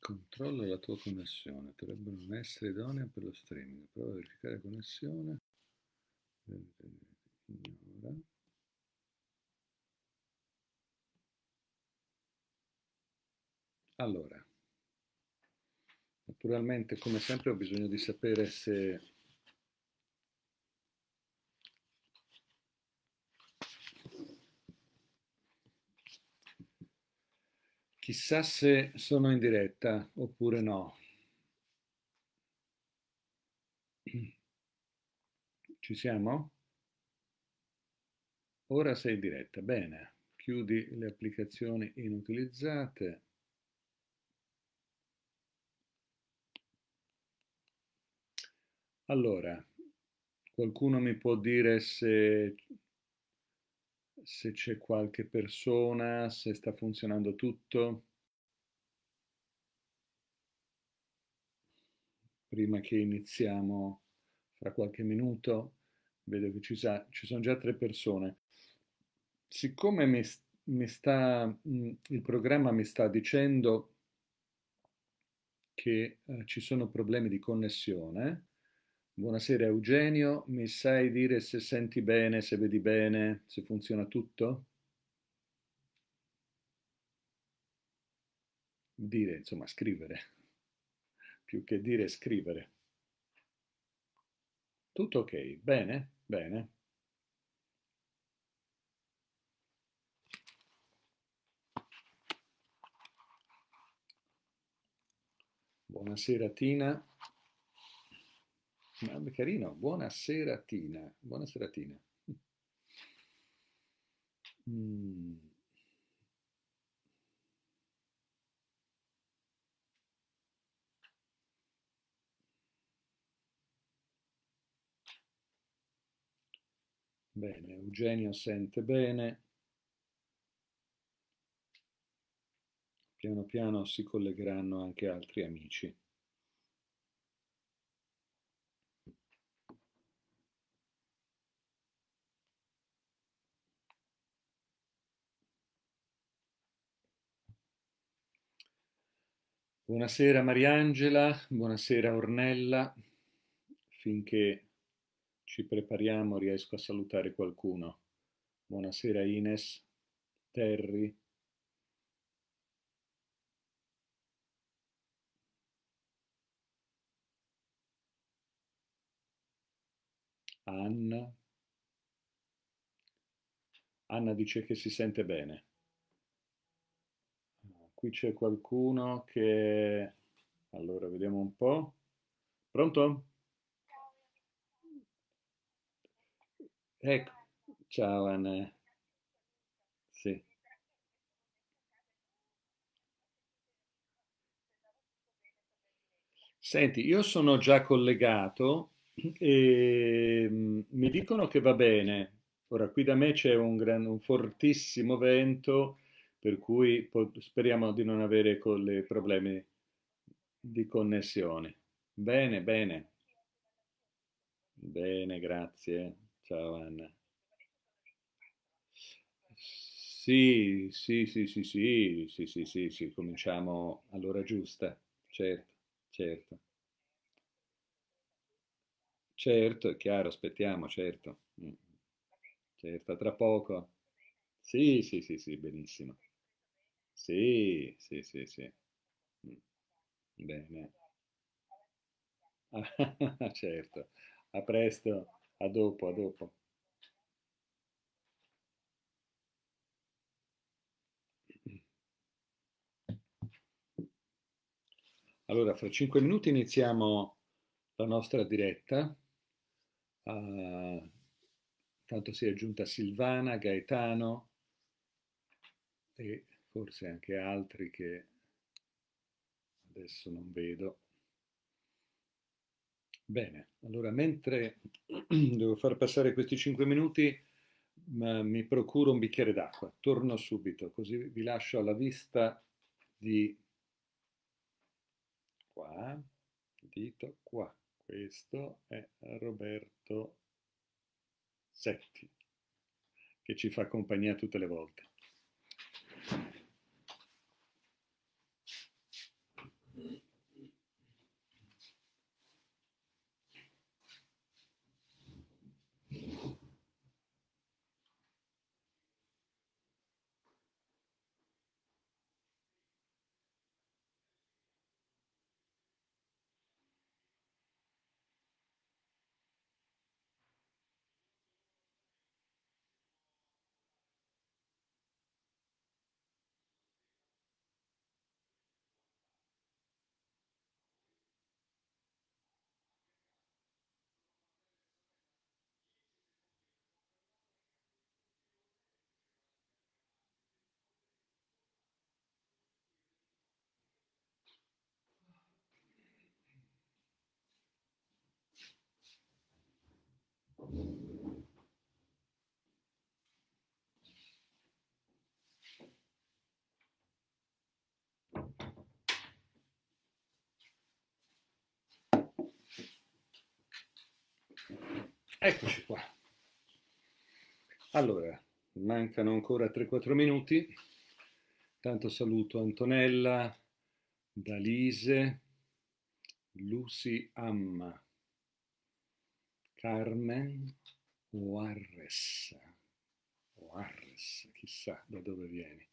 Controlla la tua connessione, potrebbe non essere idonea per lo streaming. Prova a verificare la connessione. Ignora. Allora, naturalmente come sempre ho bisogno di sapere se Chissà se sono in diretta oppure no. Ci siamo? Ora sei in diretta, bene. Chiudi le applicazioni inutilizzate. Allora, qualcuno mi può dire se se c'è qualche persona, se sta funzionando tutto. Prima che iniziamo fra qualche minuto, vedo che ci, sa, ci sono già tre persone. Siccome mi, mi sta, mm, il programma mi sta dicendo che eh, ci sono problemi di connessione, Buonasera Eugenio, mi sai dire se senti bene, se vedi bene, se funziona tutto? Dire, insomma, scrivere. Più che dire, scrivere. Tutto ok, bene, bene. Buonasera Tina. Carino, buona seratina, buona seratina. Mm. Bene, Eugenio sente bene. Piano piano si collegheranno anche altri amici. Buonasera Mariangela, buonasera Ornella. Finché ci prepariamo riesco a salutare qualcuno. Buonasera Ines, Terry. Anna. Anna dice che si sente bene qui c'è qualcuno che... Allora, vediamo un po'. Pronto? Ecco, ciao Anne. Sì. Senti, io sono già collegato e mm, mi dicono che va bene. Ora, qui da me c'è un, un, fortissimo vento per cui speriamo di non avere problemi di connessione. Bene, bene. Bene, grazie. Ciao Anna. Sì, sì, sì, sì, sì, sì, sì, sì, sì, cominciamo all'ora giusta, certo, certo. Certo, è chiaro, aspettiamo, certo. Mm. Certo, tra poco. Sì, sì, sì, sì, benissimo. Sì, sì, sì, sì. Bene. certo. A presto, a dopo, a dopo. Allora, fra cinque minuti iniziamo la nostra diretta. Uh, tanto si è aggiunta Silvana, Gaetano e forse anche altri che adesso non vedo. Bene, allora mentre devo far passare questi 5 minuti mi procuro un bicchiere d'acqua, torno subito, così vi lascio alla vista di qua, dito qua. Questo è Roberto Setti, che ci fa compagnia tutte le volte. Eccoci qua. Allora, mancano ancora 3-4 minuti. Tanto saluto Antonella, Dalise, Lucy Amma, Carmen Oarres. Oarres, chissà da dove vieni.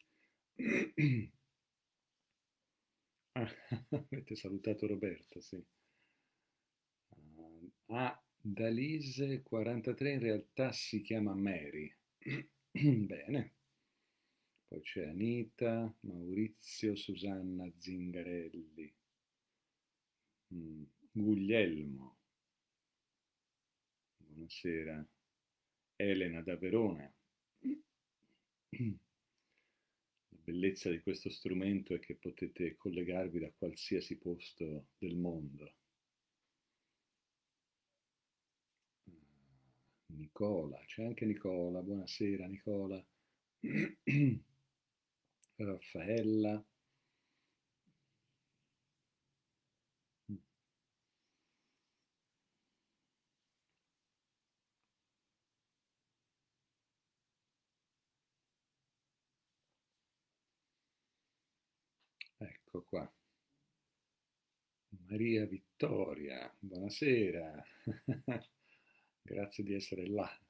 Ah, avete salutato Roberto, sì. Ah, Dalise 43 in realtà si chiama Mary. Bene. Poi c'è Anita, Maurizio, Susanna Zingarelli, mm, Guglielmo. Buonasera. Elena da Verona. La bellezza di questo strumento è che potete collegarvi da qualsiasi posto del mondo. Nicola, c'è anche Nicola, buonasera Nicola, Raffaella. Ecco qua. Maria Vittoria, buonasera. Grazie di essere là.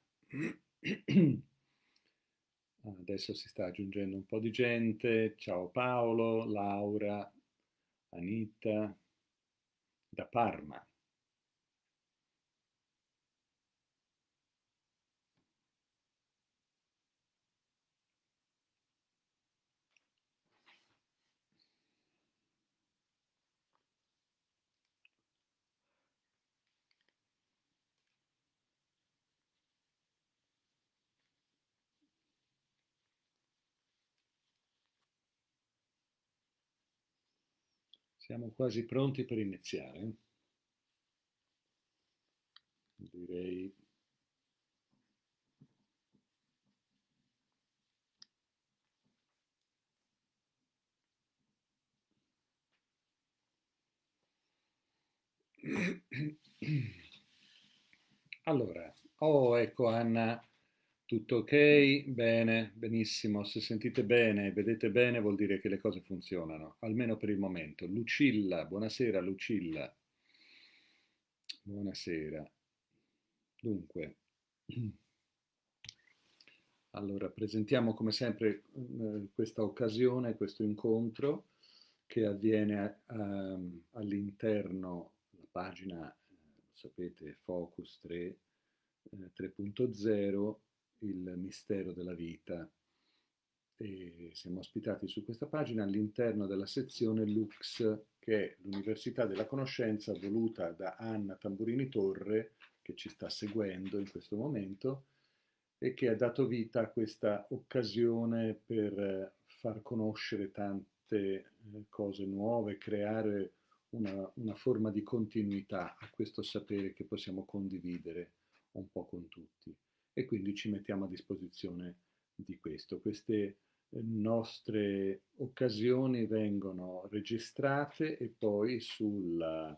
Ah, adesso si sta aggiungendo un po' di gente. Ciao Paolo, Laura, Anita, da Parma. Siamo quasi pronti per iniziare. Direi Allora, oh ecco Anna tutto ok? Bene, benissimo. Se sentite bene e vedete bene vuol dire che le cose funzionano, almeno per il momento. Lucilla, buonasera Lucilla. Buonasera. Dunque, allora presentiamo come sempre eh, questa occasione, questo incontro che avviene um, all'interno della pagina, eh, sapete, Focus 3.0 il mistero della vita. E siamo ospitati su questa pagina all'interno della sezione Lux, che è l'Università della Conoscenza voluta da Anna Tamburini Torre, che ci sta seguendo in questo momento, e che ha dato vita a questa occasione per eh, far conoscere tante eh, cose nuove, creare una, una forma di continuità a questo sapere che possiamo condividere un po' con tutti e quindi ci mettiamo a disposizione di questo. Queste eh, nostre occasioni vengono registrate e poi sul um,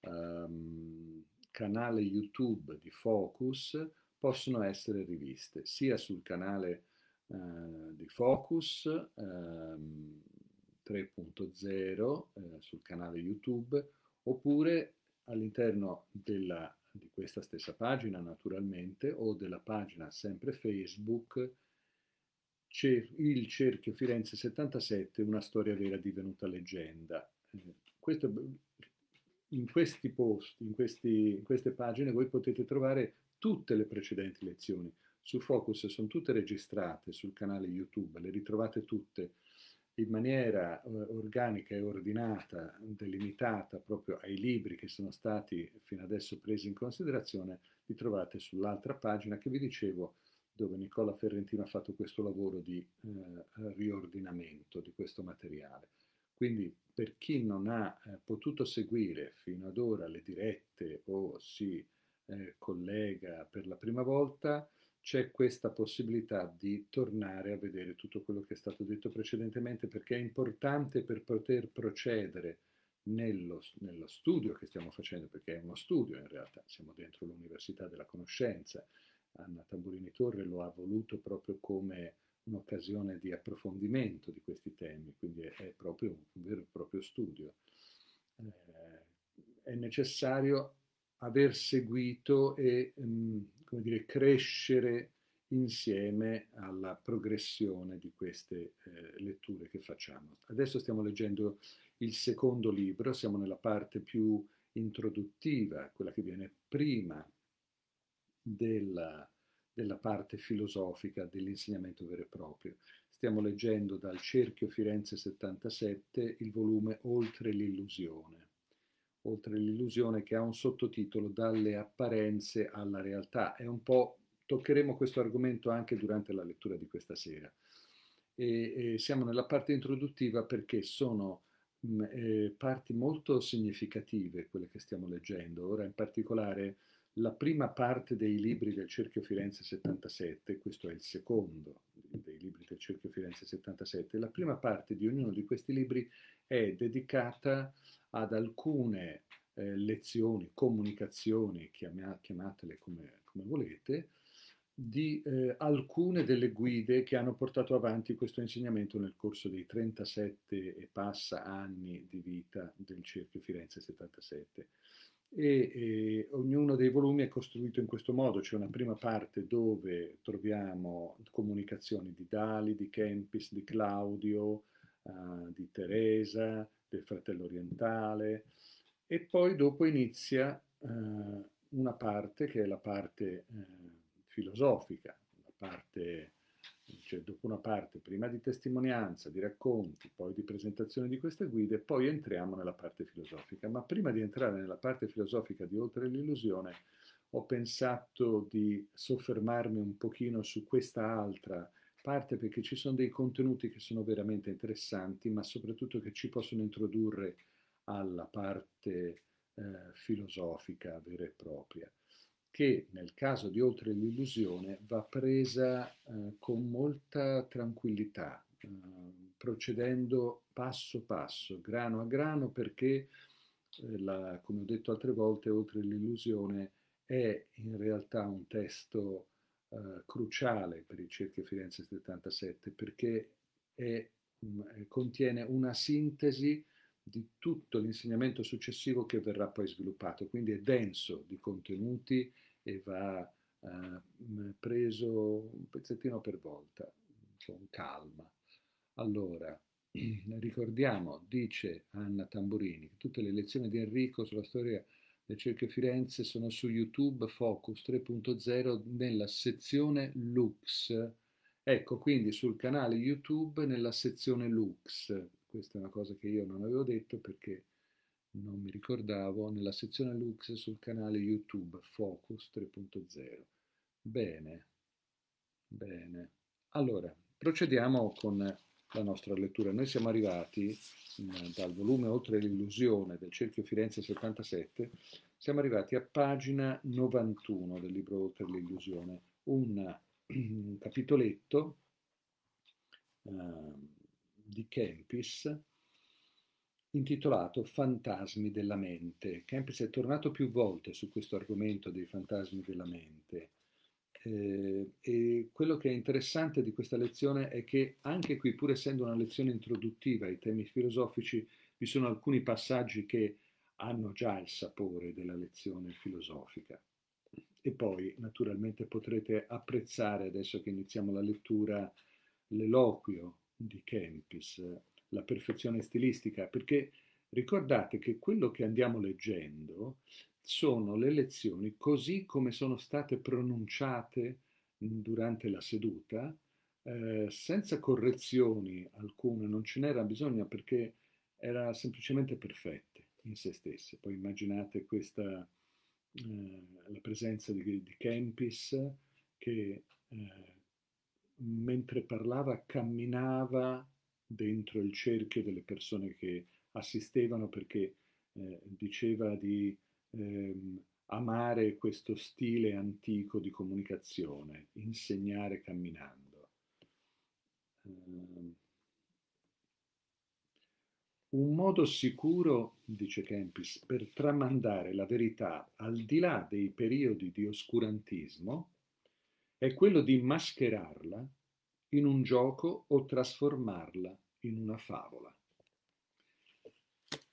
ehm, canale YouTube di Focus possono essere riviste sia sul canale uh, di Focus um, 3.0 uh, sul canale YouTube oppure all'interno della di questa stessa pagina naturalmente o della pagina sempre Facebook il cerchio Firenze 77, una storia vera divenuta leggenda. Questo, in questi post, in, questi, in queste pagine, voi potete trovare tutte le precedenti lezioni. Su Focus sono tutte registrate sul canale YouTube, le ritrovate tutte in maniera eh, organica e ordinata, delimitata proprio ai libri che sono stati fino adesso presi in considerazione, li trovate sull'altra pagina che vi dicevo dove Nicola Ferrentino ha fatto questo lavoro di eh, riordinamento di questo materiale. Quindi per chi non ha eh, potuto seguire fino ad ora le dirette o si eh, collega per la prima volta, c'è questa possibilità di tornare a vedere tutto quello che è stato detto precedentemente perché è importante per poter procedere nello, nello studio che stiamo facendo, perché è uno studio in realtà, siamo dentro l'Università della Conoscenza, Anna Tamburini Torre lo ha voluto proprio come un'occasione di approfondimento di questi temi, quindi è, è proprio un vero e proprio studio. Eh, è necessario aver seguito e mh, mm, come dire, crescere insieme alla progressione di queste eh, letture che facciamo. Adesso stiamo leggendo il secondo libro, siamo nella parte più introduttiva, quella che viene prima della, della parte filosofica dell'insegnamento vero e proprio. Stiamo leggendo dal Cerchio Firenze 77 il volume Oltre l'illusione oltre l'illusione che ha un sottotitolo dalle apparenze alla realtà. È un po', toccheremo questo argomento anche durante la lettura di questa sera. E, e siamo nella parte introduttiva perché sono mh, mm, eh, parti molto significative quelle che stiamo leggendo. Ora in particolare la prima parte dei libri del Cerchio Firenze 77, questo è il secondo dei libri del Cerchio Firenze 77, la prima parte di ognuno di questi libri è dedicata ad alcune eh, lezioni, comunicazioni, chiama, chiamatele come, come volete, di eh, alcune delle guide che hanno portato avanti questo insegnamento nel corso dei 37 e passa anni di vita del Cerchio Firenze 77. E, e, ognuno dei volumi è costruito in questo modo, c'è una prima parte dove troviamo comunicazioni di Dali, di Kempis, di Claudio, eh, di Teresa, del Fratello Orientale, e poi dopo inizia uh, una parte che è la parte eh, filosofica, la parte cioè dopo una parte prima di testimonianza, di racconti, poi di presentazione di queste guide, poi entriamo nella parte filosofica. Ma prima di entrare nella parte filosofica di Oltre l'illusione, ho pensato di soffermarmi un pochino su questa altra parte perché ci sono dei contenuti che sono veramente interessanti, ma soprattutto che ci possono introdurre alla parte eh, filosofica vera e propria, che nel caso di Oltre l'illusione va presa eh, con molta tranquillità, eh, procedendo passo passo, grano a grano, perché, eh, la, come ho detto altre volte, Oltre l'illusione è in realtà un testo eh, cruciale per il Cerchio Firenze 77 perché è, mh, eh, contiene una sintesi di tutto l'insegnamento successivo che verrà poi sviluppato, quindi è denso di contenuti e va eh, preso un pezzettino per volta, con calma. Allora, ricordiamo, dice Anna Tamburini, che tutte le lezioni di Enrico sulla storia le cerche Firenze sono su YouTube Focus 3.0 nella sezione Lux. Ecco, quindi sul canale YouTube nella sezione Lux. Questa è una cosa che io non avevo detto perché non mi ricordavo, nella sezione Lux sul canale YouTube Focus 3.0. Bene, bene. Allora, procediamo con la nostra lettura. Noi siamo arrivati mm, dal volume Oltre l'illusione del Cerchio Firenze 77, siamo arrivati a pagina 91 del libro Oltre l'illusione, un, un capitoletto uh, di Kempis intitolato Fantasmi della mente. Kempis è tornato più volte su questo argomento dei fantasmi della mente eh, e quello che è interessante di questa lezione è che anche qui, pur essendo una lezione introduttiva ai temi filosofici, vi sono alcuni passaggi che hanno già il sapore della lezione filosofica. E poi, naturalmente, potrete apprezzare, adesso che iniziamo la lettura, l'eloquio di Kempis, la perfezione stilistica, perché ricordate che quello che andiamo leggendo sono le lezioni così come sono state pronunciate durante la seduta, eh, senza correzioni alcune, non ce n'era bisogno perché era semplicemente perfette in se stesse. Poi immaginate questa, eh, la presenza di, di Kempis che eh, mentre parlava camminava dentro il cerchio delle persone che assistevano perché eh, diceva di ehm, amare questo stile antico di comunicazione, insegnare camminando. Um, un modo sicuro, dice Kempis, per tramandare la verità al di là dei periodi di oscurantismo è quello di mascherarla in un gioco o trasformarla in una favola.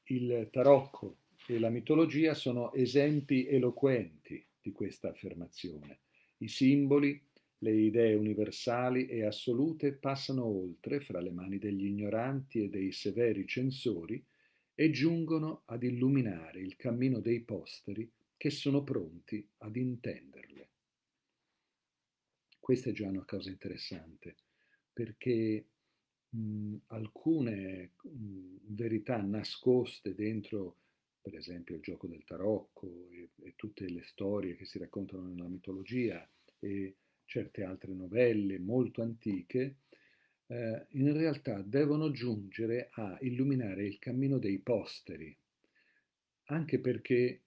Il tarocco e la mitologia sono esempi eloquenti di questa affermazione. I simboli, le idee universali e assolute passano oltre fra le mani degli ignoranti e dei severi censori e giungono ad illuminare il cammino dei posteri che sono pronti ad intenderle. Questa è già una cosa interessante, perché mh, alcune mh, verità nascoste dentro per esempio il gioco del tarocco e, e tutte le storie che si raccontano nella mitologia e certe altre novelle molto antiche, eh, in realtà devono giungere a illuminare il cammino dei posteri, anche perché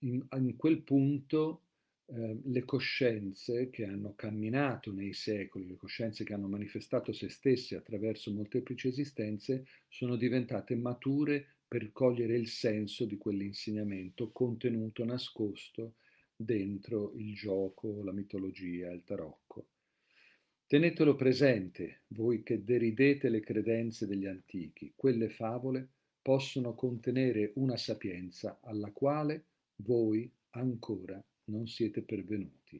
in, in quel punto eh, le coscienze che hanno camminato nei secoli, le coscienze che hanno manifestato se stesse attraverso molteplici esistenze, sono diventate mature per cogliere il senso di quell'insegnamento contenuto, nascosto dentro il gioco, la mitologia, il tarocco. Tenetelo presente, voi che deridete le credenze degli antichi, quelle favole possono contenere una sapienza alla quale voi ancora non siete pervenuti.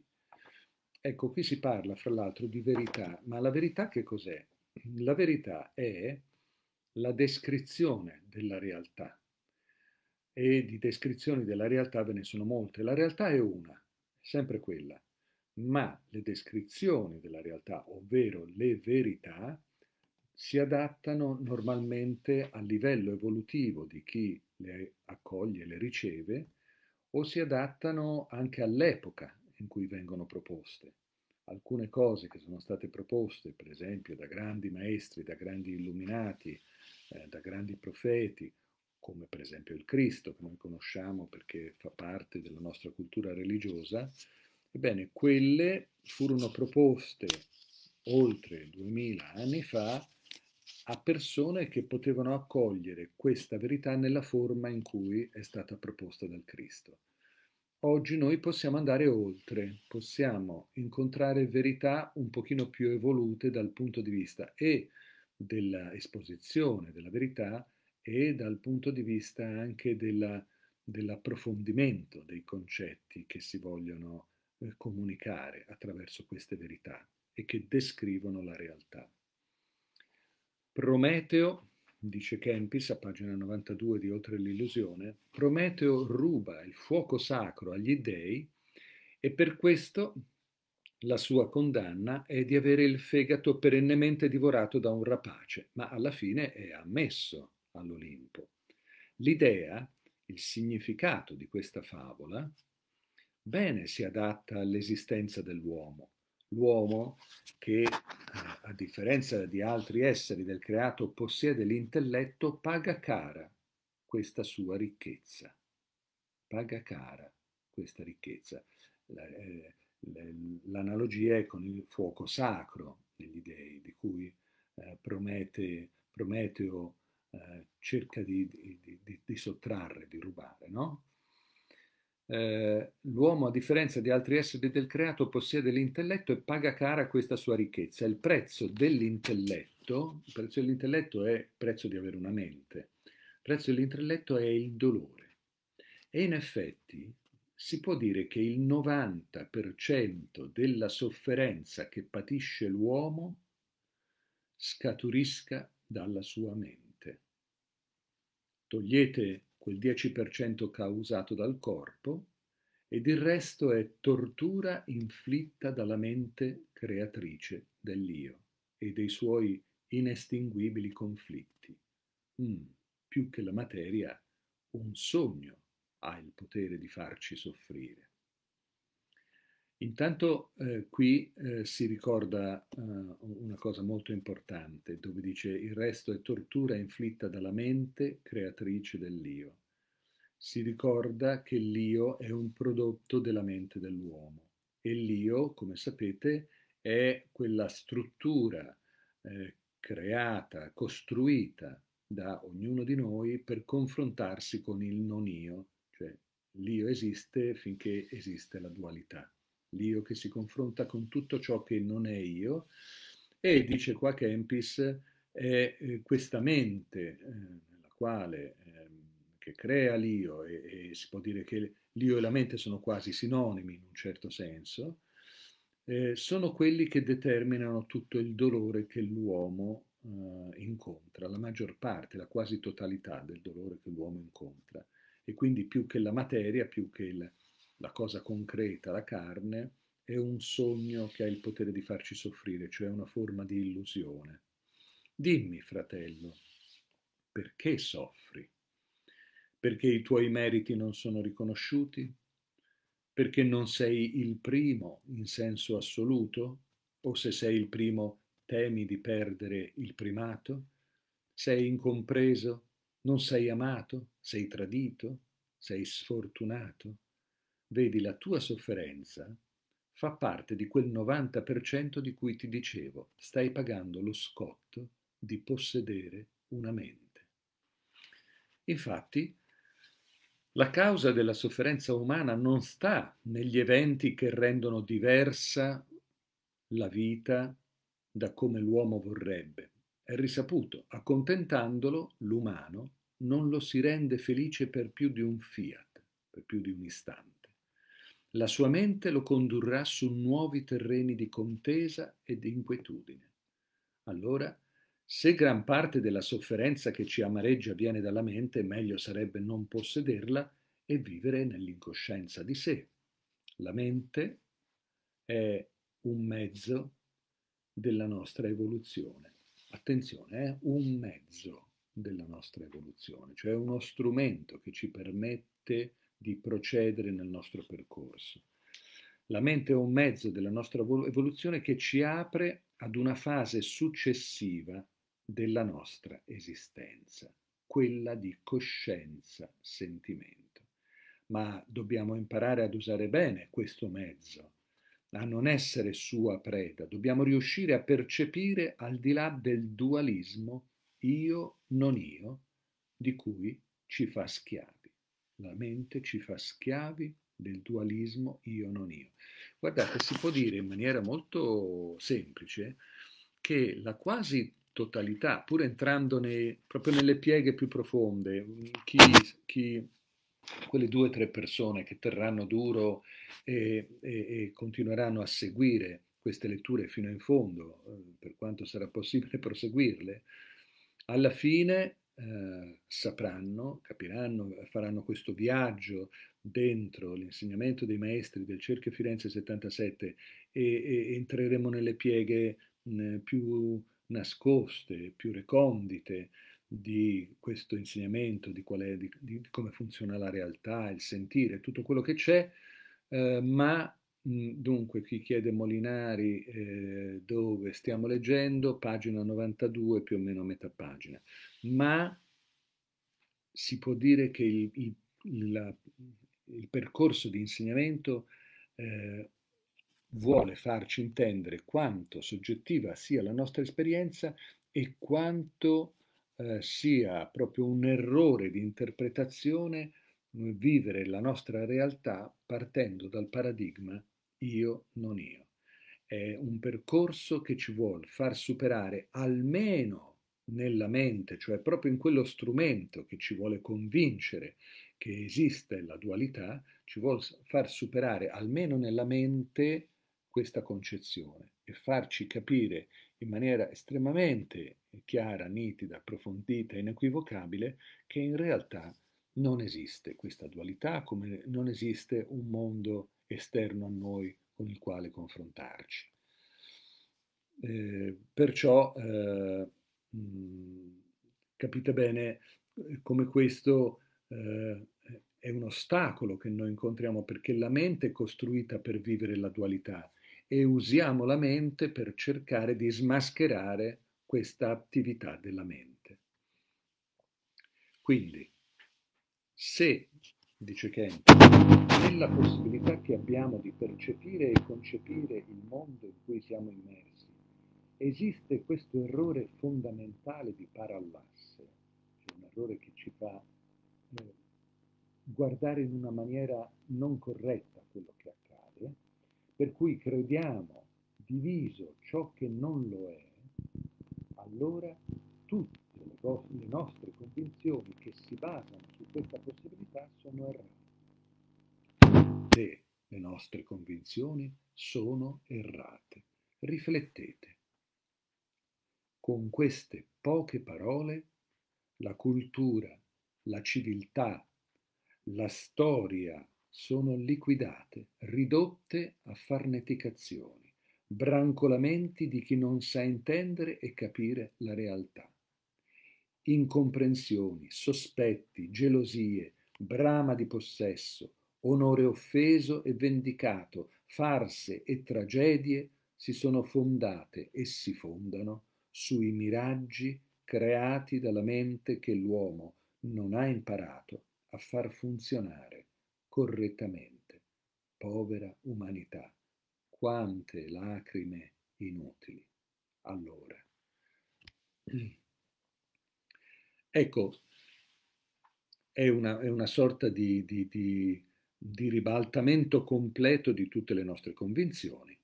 Ecco, qui si parla fra l'altro di verità, ma la verità che cos'è? La verità è la descrizione della realtà. E di descrizioni della realtà ve ne sono molte. La realtà è una, sempre quella, ma le descrizioni della realtà, ovvero le verità, si adattano normalmente al livello evolutivo di chi le accoglie, le riceve, o si adattano anche all'epoca in cui vengono proposte alcune cose che sono state proposte, per esempio, da grandi maestri, da grandi illuminati, eh, da grandi profeti, come per esempio il Cristo, che noi conosciamo perché fa parte della nostra cultura religiosa, ebbene, quelle furono proposte oltre 2000 anni fa a persone che potevano accogliere questa verità nella forma in cui è stata proposta dal Cristo oggi noi possiamo andare oltre, possiamo incontrare verità un pochino più evolute dal punto di vista e dell'esposizione della verità e dal punto di vista anche della, dell'approfondimento dei concetti che si vogliono eh, comunicare attraverso queste verità e che descrivono la realtà. Prometeo dice Kempis a pagina 92 di Oltre l'illusione, Prometeo ruba il fuoco sacro agli dèi e per questo la sua condanna è di avere il fegato perennemente divorato da un rapace, ma alla fine è ammesso all'Olimpo. L'idea, il significato di questa favola, bene si adatta all'esistenza dell'uomo. L'uomo che a differenza di altri esseri del creato, possiede l'intelletto, paga cara questa sua ricchezza. Paga cara questa ricchezza. Eh, l'analogia è con il fuoco sacro degli dei, di cui eh, Promete, Prometeo eh, cerca di, di, di, di, sottrarre, di rubare, no? Eh, l'uomo, a differenza di altri esseri del creato, possiede l'intelletto e paga cara questa sua ricchezza. Il prezzo dell'intelletto, il prezzo dell'intelletto è il prezzo di avere una mente, il prezzo dell'intelletto è il dolore. E in effetti si può dire che il 90% della sofferenza che patisce l'uomo scaturisca dalla sua mente. Togliete quel 10% causato dal corpo, ed il resto è tortura inflitta dalla mente creatrice dell'io e dei suoi inestinguibili conflitti. Mm, più che la materia, un sogno ha il potere di farci soffrire. Intanto eh, qui eh, si ricorda eh, una cosa molto importante, dove dice il resto è tortura inflitta dalla mente creatrice dell'io. Si ricorda che l'io è un prodotto della mente dell'uomo e l'io, come sapete, è quella struttura eh, creata, costruita da ognuno di noi per confrontarsi con il non io, cioè l'io esiste finché esiste la dualità l'io che si confronta con tutto ciò che non è io, e dice qua Kempis, è eh, questa mente eh, quale, eh, che crea l'io e, e, si può dire che l'io e la mente sono quasi sinonimi in un certo senso, eh, sono quelli che determinano tutto il dolore che l'uomo eh, incontra, la maggior parte, la quasi totalità del dolore che l'uomo incontra. E quindi più che la materia, più che il, la cosa concreta, la carne, è un sogno che ha il potere di farci soffrire, cioè una forma di illusione. Dimmi, fratello, perché soffri? Perché i tuoi meriti non sono riconosciuti? Perché non sei il primo in senso assoluto? O se sei il primo temi di perdere il primato? Sei incompreso? Non sei amato? Sei tradito? Sei sfortunato? Vedi, la tua sofferenza fa parte di quel 90% di cui ti dicevo, stai pagando lo scotto di possedere una mente. Infatti, la causa della sofferenza umana non sta negli eventi che rendono diversa la vita da come l'uomo vorrebbe. È risaputo, accontentandolo, l'umano non lo si rende felice per più di un fiat, per più di un istante la sua mente lo condurrà su nuovi terreni di contesa e di inquietudine. Allora, se gran parte della sofferenza che ci amareggia viene dalla mente, meglio sarebbe non possederla e vivere nell'incoscienza di sé. La mente è un mezzo della nostra evoluzione. Attenzione, è eh? un mezzo della nostra evoluzione, cioè uno strumento che ci permette di procedere nel nostro percorso. La mente è un mezzo della nostra evoluzione che ci apre ad una fase successiva della nostra esistenza, quella di coscienza, sentimento. Ma dobbiamo imparare ad usare bene questo mezzo, a non essere sua preda, dobbiamo riuscire a percepire al di là del dualismo io non io di cui ci fa schiavi la mente ci fa schiavi del dualismo io non io. Guardate, si può dire in maniera molto semplice che la quasi totalità, pur entrando nei, proprio nelle pieghe più profonde, chi, chi, quelle due o tre persone che terranno duro e, e, e, continueranno a seguire queste letture fino in fondo, eh, per quanto sarà possibile proseguirle, alla fine eh, sapranno, capiranno, faranno questo viaggio dentro l'insegnamento dei maestri del Cerchio Firenze 77 e, e entreremo nelle pieghe mh, eh, più nascoste, più recondite di questo insegnamento, di, è, di, di, come funziona la realtà, il sentire, tutto quello che c'è, eh, ma Mhmm, dunque, chi chiede Molinari eh, dove stiamo leggendo, pagina 92, più o meno metà pagina. Ma si può dire che il, il, la, il percorso di insegnamento eh, vuole farci intendere quanto soggettiva sia la nostra esperienza e quanto eh, sia proprio un errore di interpretazione eh, vivere la nostra realtà partendo dal paradigma io, non io. È un percorso che ci vuole far superare almeno nella mente, cioè proprio in quello strumento che ci vuole convincere che esiste la dualità, ci vuole far superare almeno nella mente questa concezione e farci capire in maniera estremamente chiara, nitida, approfondita, inequivocabile che in realtà non esiste questa dualità, come non esiste un mondo esterno a noi con il quale confrontarci. Eh, perciò eh, capite bene eh, come questo eh, è un ostacolo che noi incontriamo perché la mente è costruita per vivere la dualità e usiamo la mente per cercare di smascherare questa attività della mente. Quindi, se, dice Kent, nella possibilità che abbiamo di percepire e concepire il mondo in cui siamo immersi, esiste questo errore fondamentale di parallasse, cioè un errore che ci fa eh, guardare in una maniera non corretta quello che accade, per cui crediamo diviso ciò che non lo è, allora tutte le, le nostre convinzioni che si basano su questa possibilità sono errate. Poiché le nostre convinzioni sono errate, riflettete. Con queste poche parole, la cultura, la civiltà, la storia sono liquidate, ridotte a farneticazioni, brancolamenti di chi non sa intendere e capire la realtà. Incomprensioni, sospetti, gelosie, brama di possesso, onore offeso e vendicato, farse e tragedie si sono fondate e si fondano sui miraggi creati dalla mente che l'uomo non ha imparato a far funzionare correttamente. Povera umanità, quante lacrime inutili. Allora. Ecco, è una, è una sorta di, di, di di ribaltamento completo di tutte le nostre convinzioni.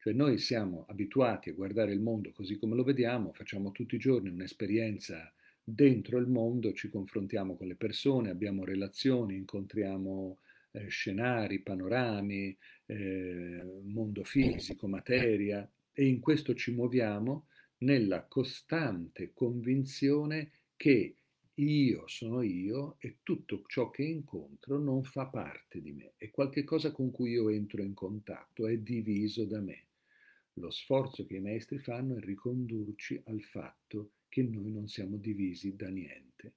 Cioè noi siamo abituati a guardare il mondo così come lo vediamo, facciamo tutti i giorni un'esperienza dentro il mondo, ci confrontiamo con le persone, abbiamo relazioni, incontriamo eh, scenari, panorami, eh, mondo fisico, materia e in questo ci muoviamo nella costante convinzione che io sono io e tutto ciò che incontro non fa parte di me, è qualcosa con cui io entro in contatto, è diviso da me. Lo sforzo che i maestri fanno è ricondurci al fatto che noi non siamo divisi da niente.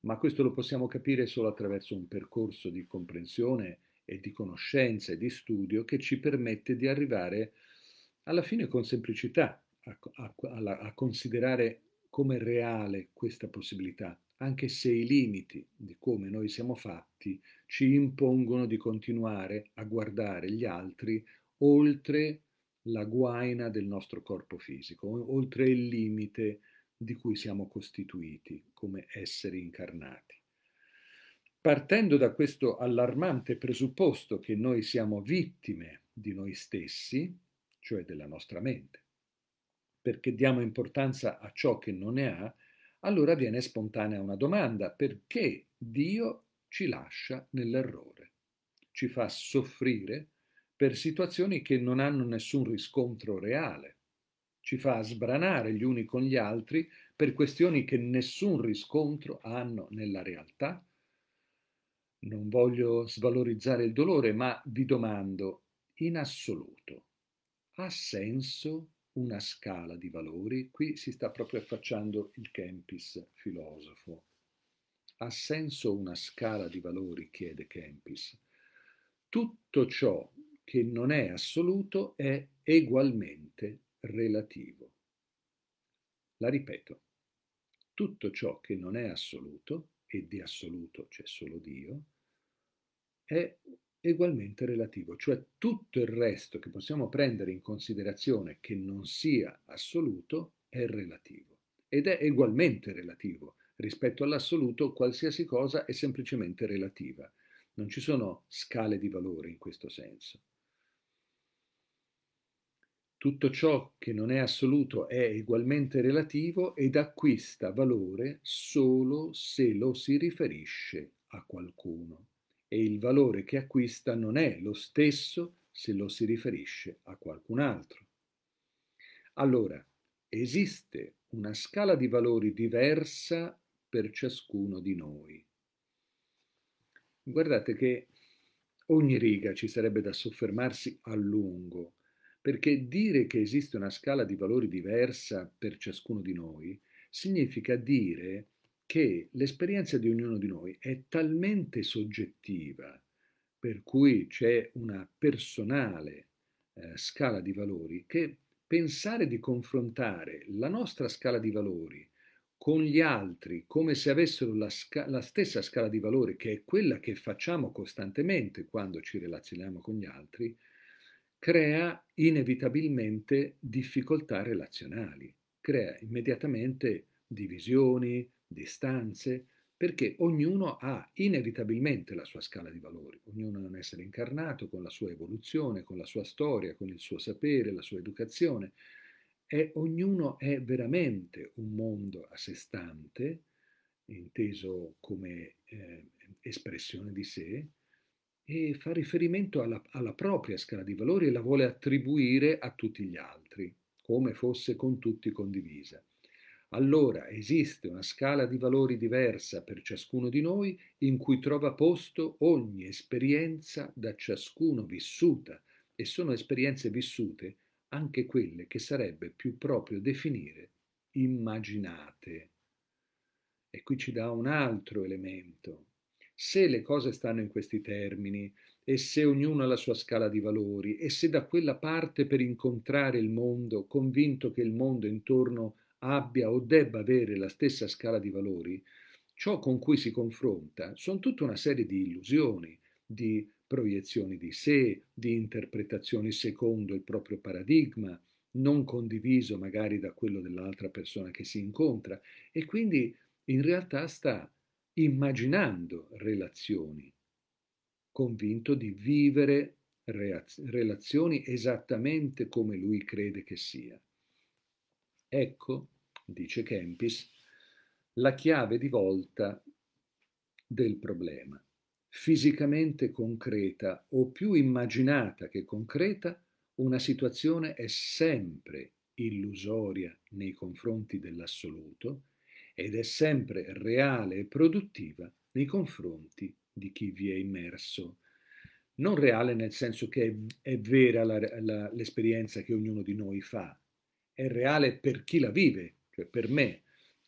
Ma questo lo possiamo capire solo attraverso un percorso di comprensione e di conoscenza e di studio che ci permette di arrivare alla fine con semplicità a, a, a considerare come reale questa possibilità anche se i limiti di come noi siamo fatti ci impongono di continuare a guardare gli altri oltre la guaina del nostro corpo fisico, oltre il limite di cui siamo costituiti come esseri incarnati. Partendo da questo allarmante presupposto che noi siamo vittime di noi stessi, cioè della nostra mente, perché diamo importanza a ciò che non ne ha, allora viene spontanea una domanda, perché Dio ci lascia nell'errore, ci fa soffrire per situazioni che non hanno nessun riscontro reale, ci fa sbranare gli uni con gli altri per questioni che nessun riscontro hanno nella realtà? Non voglio svalorizzare il dolore, ma vi domando, in assoluto, ha senso una scala di valori, qui si sta proprio affacciando il Kempis filosofo. Ha senso una scala di valori, chiede Kempis. Tutto ciò che non è assoluto è egualmente relativo. La ripeto, tutto ciò che non è assoluto, e di assoluto c'è solo Dio, è è ugualmente relativo, cioè tutto il resto che possiamo prendere in considerazione che non sia assoluto è relativo ed è ugualmente relativo. Rispetto all'assoluto qualsiasi cosa è semplicemente relativa. Non ci sono scale di valore in questo senso. Tutto ciò che non è assoluto è ugualmente relativo ed acquista valore solo se lo si riferisce a qualcuno e il valore che acquista non è lo stesso se lo si riferisce a qualcun altro. Allora, esiste una scala di valori diversa per ciascuno di noi. Guardate che ogni riga ci sarebbe da soffermarsi a lungo, perché dire che esiste una scala di valori diversa per ciascuno di noi significa dire che l'esperienza di ognuno di noi è talmente soggettiva, per cui c'è una personale eh, scala di valori, che pensare di confrontare la nostra scala di valori con gli altri come se avessero la, la, stessa scala di valori, che è quella che facciamo costantemente quando ci relazioniamo con gli altri, crea inevitabilmente difficoltà relazionali, crea immediatamente divisioni, distanze, perché ognuno ha inevitabilmente la sua scala di valori, ognuno è un essere incarnato con la sua evoluzione, con la sua storia, con il suo sapere, la sua educazione, e ognuno è veramente un mondo a sé stante, inteso come eh, espressione di sé, e fa riferimento alla, alla propria scala di valori e la vuole attribuire a tutti gli altri, come fosse con tutti condivisa allora esiste una scala di valori diversa per ciascuno di noi in cui trova posto ogni esperienza da ciascuno vissuta e sono esperienze vissute anche quelle che sarebbe più proprio definire immaginate. E qui ci dà un altro elemento. Se le cose stanno in questi termini, e se ognuno ha la sua scala di valori, e se da quella parte per incontrare il mondo, convinto che il mondo intorno a abbia o debba avere la stessa scala di valori, ciò con cui si confronta sono tutta una serie di illusioni, di proiezioni di sé, di interpretazioni secondo il proprio paradigma, non condiviso magari da quello dell'altra persona che si incontra e quindi in realtà sta immaginando relazioni, convinto di vivere relazioni esattamente come lui crede che sia. Ecco, dice Kempis, la chiave di volta del problema. Fisicamente concreta o più immaginata che concreta, una situazione è sempre illusoria nei confronti dell'assoluto ed è sempre reale e produttiva nei confronti di chi vi è immerso. Non reale nel senso che è vera l'esperienza che ognuno di noi fa, è reale per chi la vive, cioè per me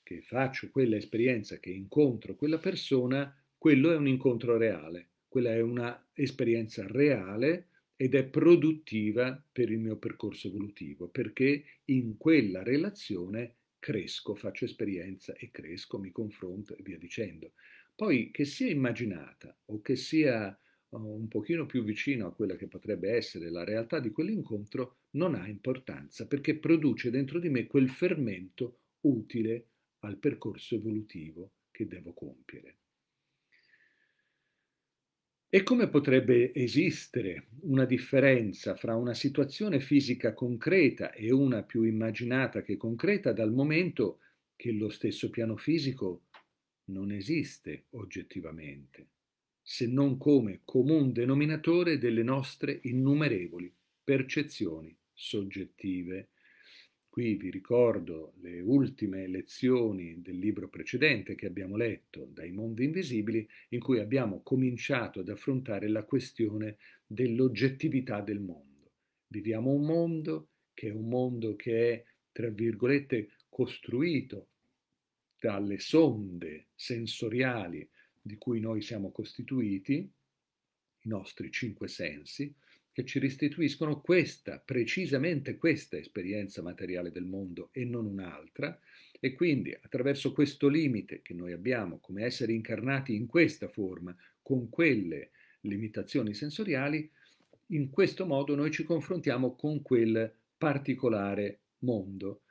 che faccio quella esperienza, che incontro quella persona, quello è un incontro reale, quella è un'esperienza reale ed è produttiva per il mio percorso evolutivo, perché in quella relazione cresco, faccio esperienza e cresco, mi confronto e via dicendo. Poi che sia immaginata o che sia eh, un pochino più vicino a quella che potrebbe essere la realtà di quell'incontro non ha importanza perché produce dentro di me quel fermento utile al percorso evolutivo che devo compiere. E come potrebbe esistere una differenza fra una situazione fisica concreta e una più immaginata che concreta dal momento che lo stesso piano fisico non esiste oggettivamente? se non come comune denominatore delle nostre innumerevoli percezioni soggettive. Qui vi ricordo le ultime lezioni del libro precedente che abbiamo letto, Dai mondi invisibili, in cui abbiamo cominciato ad affrontare la questione dell'oggettività del mondo. Viviamo un mondo che è un mondo che è, tra virgolette, costruito dalle sonde sensoriali, di cui noi siamo costituiti, i nostri cinque sensi, che ci restituiscono questa, precisamente questa esperienza materiale del mondo e non un'altra, e quindi attraverso questo limite che noi abbiamo come esseri incarnati in questa forma, con quelle limitazioni sensoriali, in questo modo noi ci confrontiamo con quel particolare mondo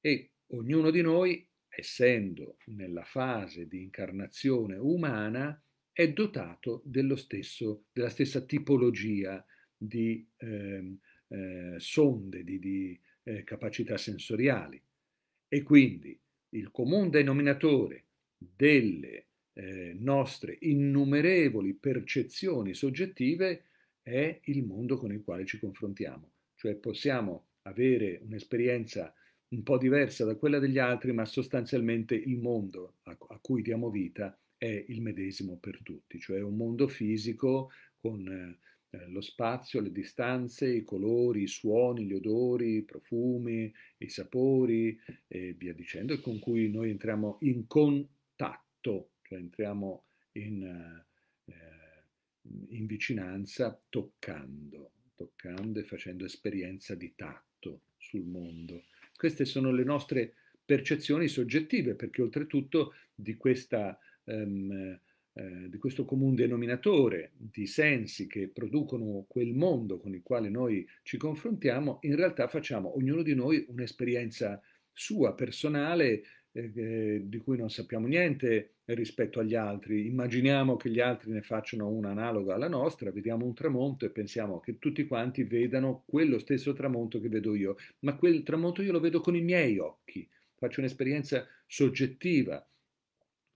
e ognuno di noi essendo nella fase di incarnazione umana, è dotato stesso, della stessa tipologia di eh, eh, sonde, di, di eh, capacità sensoriali. E quindi il comune denominatore delle eh, nostre innumerevoli percezioni soggettive è il mondo con il quale ci confrontiamo. Cioè possiamo avere un'esperienza un po' diversa da quella degli altri, ma sostanzialmente il mondo a cui diamo vita è il medesimo per tutti, cioè un mondo fisico con eh, lo spazio, le distanze, i colori, i suoni, gli odori, i profumi, i sapori e via dicendo, e con cui noi entriamo in contatto, cioè entriamo in, eh, in vicinanza toccando, toccando e facendo esperienza di tatto sul mondo. Queste sono le nostre percezioni soggettive, perché oltretutto di, questa, um, eh, di questo comune denominatore di sensi che producono quel mondo con il quale noi ci confrontiamo, in realtà facciamo ognuno di noi un'esperienza sua, personale, eh, di cui non sappiamo niente rispetto agli altri, immaginiamo che gli altri ne facciano una analoga alla nostra, vediamo un tramonto e pensiamo che tutti quanti vedano quello stesso tramonto che vedo io, ma quel tramonto io lo vedo con i miei occhi, faccio un'esperienza soggettiva,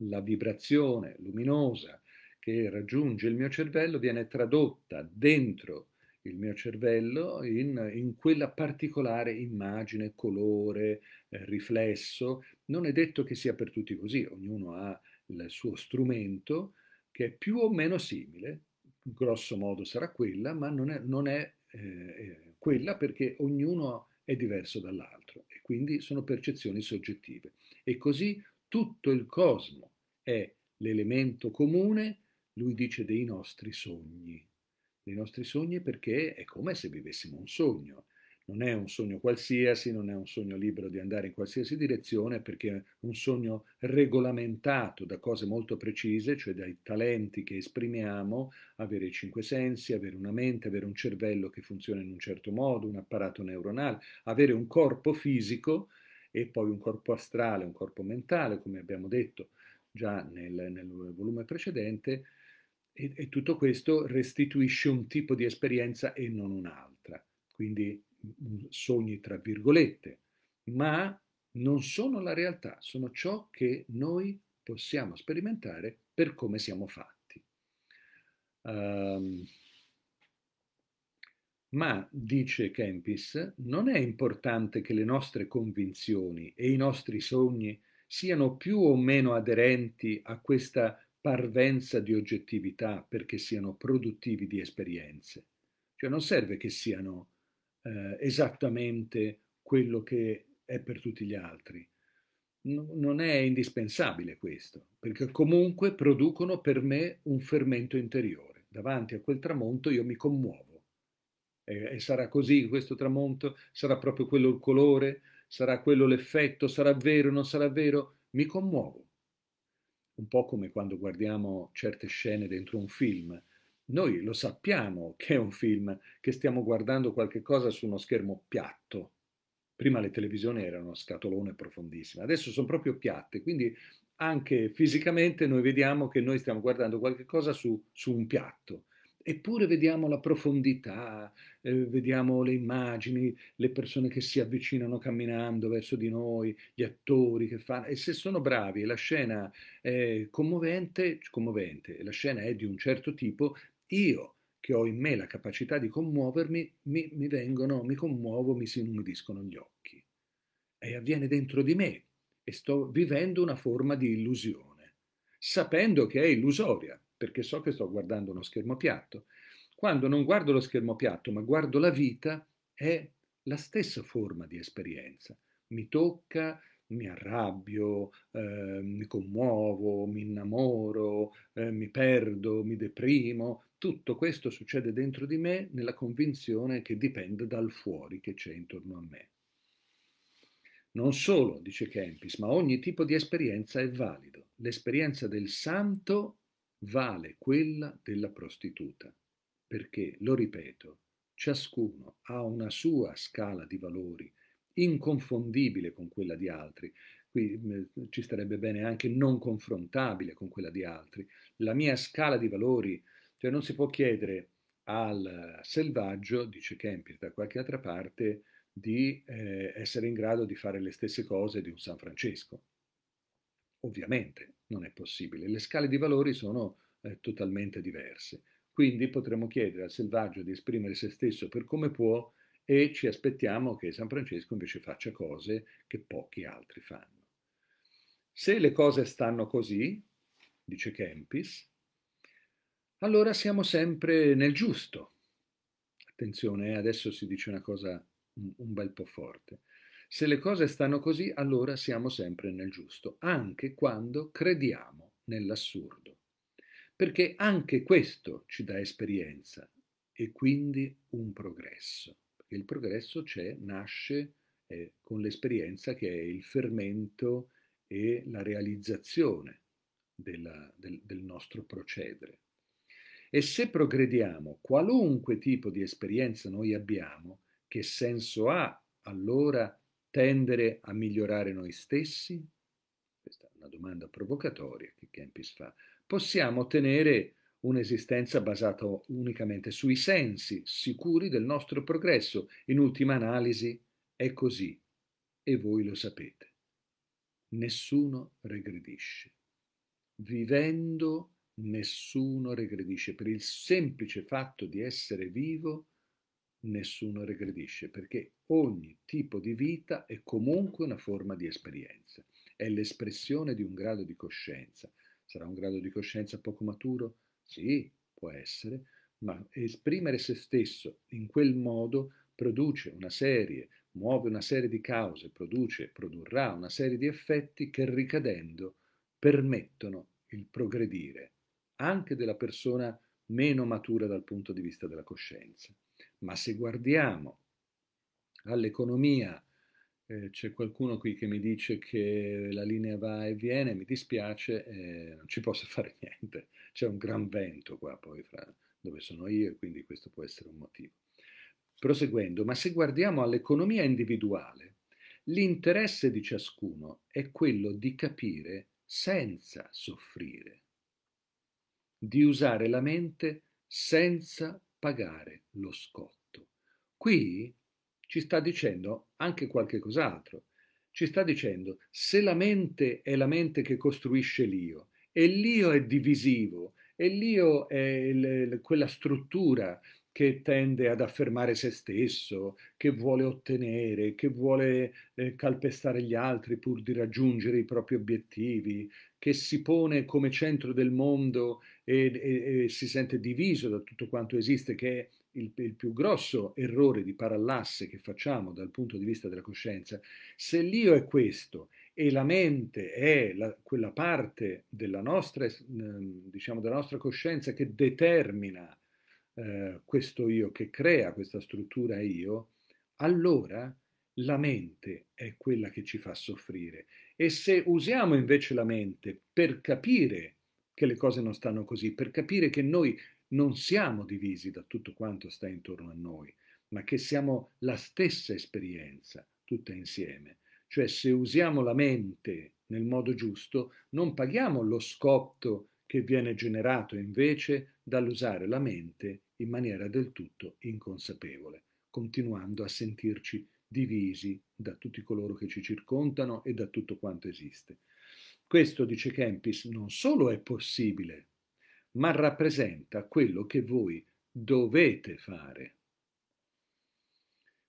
la vibrazione luminosa che raggiunge il mio cervello viene tradotta dentro il mio cervello in, in quella particolare immagine, colore, eh, riflesso. Non è detto che sia per tutti così, ognuno ha il suo strumento che è più o meno simile, grosso modo sarà quella, ma non è, non è eh, eh quella perché ognuno è diverso dall'altro e quindi sono percezioni soggettive. E così tutto il cosmo è l'elemento comune, lui dice, dei nostri sogni dei nostri sogni perché è come se vivessimo un sogno. Non è un sogno qualsiasi, non è un sogno libero di andare in qualsiasi direzione perché è un sogno regolamentato da cose molto precise, cioè dai talenti che esprimiamo, avere i cinque sensi, avere una mente, avere un cervello che funziona in un certo modo, un apparato neuronale, avere un corpo fisico e poi un corpo astrale, un corpo mentale, come abbiamo detto già nel, nel volume precedente, e, e tutto questo restituisce un tipo di esperienza e non un'altra, quindi mm, mm, sogni tra virgolette, ma non sono la realtà, sono ciò che noi possiamo sperimentare per come siamo fatti. Um, ma, dice Kempis, non è importante che le nostre convinzioni e i nostri sogni siano più o meno aderenti a questa parvenza di oggettività perché siano produttivi di esperienze. Cioè non serve che siano eh, esattamente quello che è per tutti gli altri. non è indispensabile questo, perché comunque producono per me un fermento interiore. Davanti a quel tramonto io mi commuovo. E, e sarà così questo tramonto? Sarà proprio quello il colore? Sarà quello l'effetto? Sarà vero o non sarà vero? Mi commuovo un po' come quando guardiamo certe scene dentro un film. Noi lo sappiamo che è un film, che stiamo guardando qualcosa su uno schermo piatto. Prima le televisioni erano scatolone profondissime, adesso sono proprio piatte, quindi anche fisicamente noi vediamo che noi stiamo guardando qualcosa su, su un piatto. Eppure vediamo la profondità, eh, vediamo le immagini, le persone che si avvicinano camminando verso di noi, gli attori che fanno. E se sono bravi e la scena è commovente, commovente, la scena è di un certo tipo, io che ho in me la capacità di commuovermi, mi, mi vengono, mi commuovo, mi si inumidiscono gli occhi. E avviene dentro di me e sto vivendo una forma di illusione, sapendo che è illusoria perché so che sto guardando uno schermo piatto. Quando non guardo lo schermo piatto, ma guardo la vita, è la stessa forma di esperienza. Mi tocca, mi arrabbio, eh, mi commuovo, mi innamoro, eh, mi perdo, mi deprimo. Tutto questo succede dentro di me nella convinzione che dipende dal fuori che c'è intorno a me. Non solo, dice Kempis, ma ogni tipo di esperienza è valido. L'esperienza del santo vale quella della prostituta, perché, lo ripeto, ciascuno ha una sua scala di valori inconfondibile con quella di altri. Qui mm, ci starebbe bene anche non confrontabile con quella di altri. La mia scala di valori, cioè non si può chiedere al selvaggio, dice Kempis da qualche altra parte, di eh, essere in grado di fare le stesse cose di un San Francesco. Ovviamente, non è possibile. Le scale di valori sono eh, totalmente diverse. Quindi potremmo chiedere al selvaggio di esprimere se stesso per come può e ci aspettiamo che San Francesco invece faccia cose che pochi altri fanno. Se le cose stanno così, dice Kempis, allora siamo sempre nel giusto. Attenzione, eh, adesso si dice una cosa un bel po' forte. Se le cose stanno così, allora siamo sempre nel giusto, anche quando crediamo nell'assurdo. Perché anche questo ci dà esperienza e quindi un progresso. Perché il progresso c'è, nasce eh, con l'esperienza che è il fermento e la realizzazione della, del, del nostro procedere. E se progrediamo, qualunque tipo di esperienza noi abbiamo, che senso ha allora tendere a migliorare noi stessi? Questa è una domanda provocatoria che Kempis fa. Possiamo ottenere un'esistenza basata unicamente sui sensi, sicuri del nostro progresso. In ultima analisi è così e voi lo sapete. Nessuno regredisce. Vivendo nessuno regredisce per il semplice fatto di essere vivo nessuno regredisce, perché ogni tipo di vita è comunque una forma di esperienza, è l'espressione di un grado di coscienza. Sarà un grado di coscienza poco maturo? Sì, può essere, ma esprimere se stesso in quel modo produce una serie, muove una serie di cause, produce, produrrà una serie di effetti che ricadendo permettono il progredire anche della persona meno matura dal punto di vista della coscienza. Ma se guardiamo all'economia, eh, c'è qualcuno qui che mi dice che la linea va e viene, mi dispiace, eh, non ci posso fare niente. C'è un gran vento qua poi fra dove sono io e quindi questo può essere un motivo. Proseguendo, ma se guardiamo all'economia individuale, l'interesse di ciascuno è quello di capire senza soffrire, di usare la mente senza pagare lo scotto. Qui ci sta dicendo anche qualche cos'altro. Ci sta dicendo se la mente è la mente che costruisce l'io e l'io è divisivo e l'io è il, quella struttura che tende ad affermare se stesso, che vuole ottenere, che vuole eh, calpestare gli altri pur di raggiungere i propri obiettivi, che si pone come centro del mondo e, e, e, si sente diviso da tutto quanto esiste, che è il, il più grosso errore di parallasse che facciamo dal punto di vista della coscienza, se l'io è questo e la mente è la, quella parte della nostra, diciamo, della nostra coscienza che determina eh, questo io, che crea questa struttura io, allora la mente è quella che ci fa soffrire. E se usiamo invece la mente per capire che le cose non stanno così, per capire che noi non siamo divisi da tutto quanto sta intorno a noi, ma che siamo la stessa esperienza, tutta insieme. Cioè se usiamo la mente nel modo giusto, non paghiamo lo scotto che viene generato invece dall'usare la mente in maniera del tutto inconsapevole, continuando a sentirci divisi da tutti coloro che ci circondano e da tutto quanto esiste. Questo, dice Kempis, non solo è possibile, ma rappresenta quello che voi dovete fare.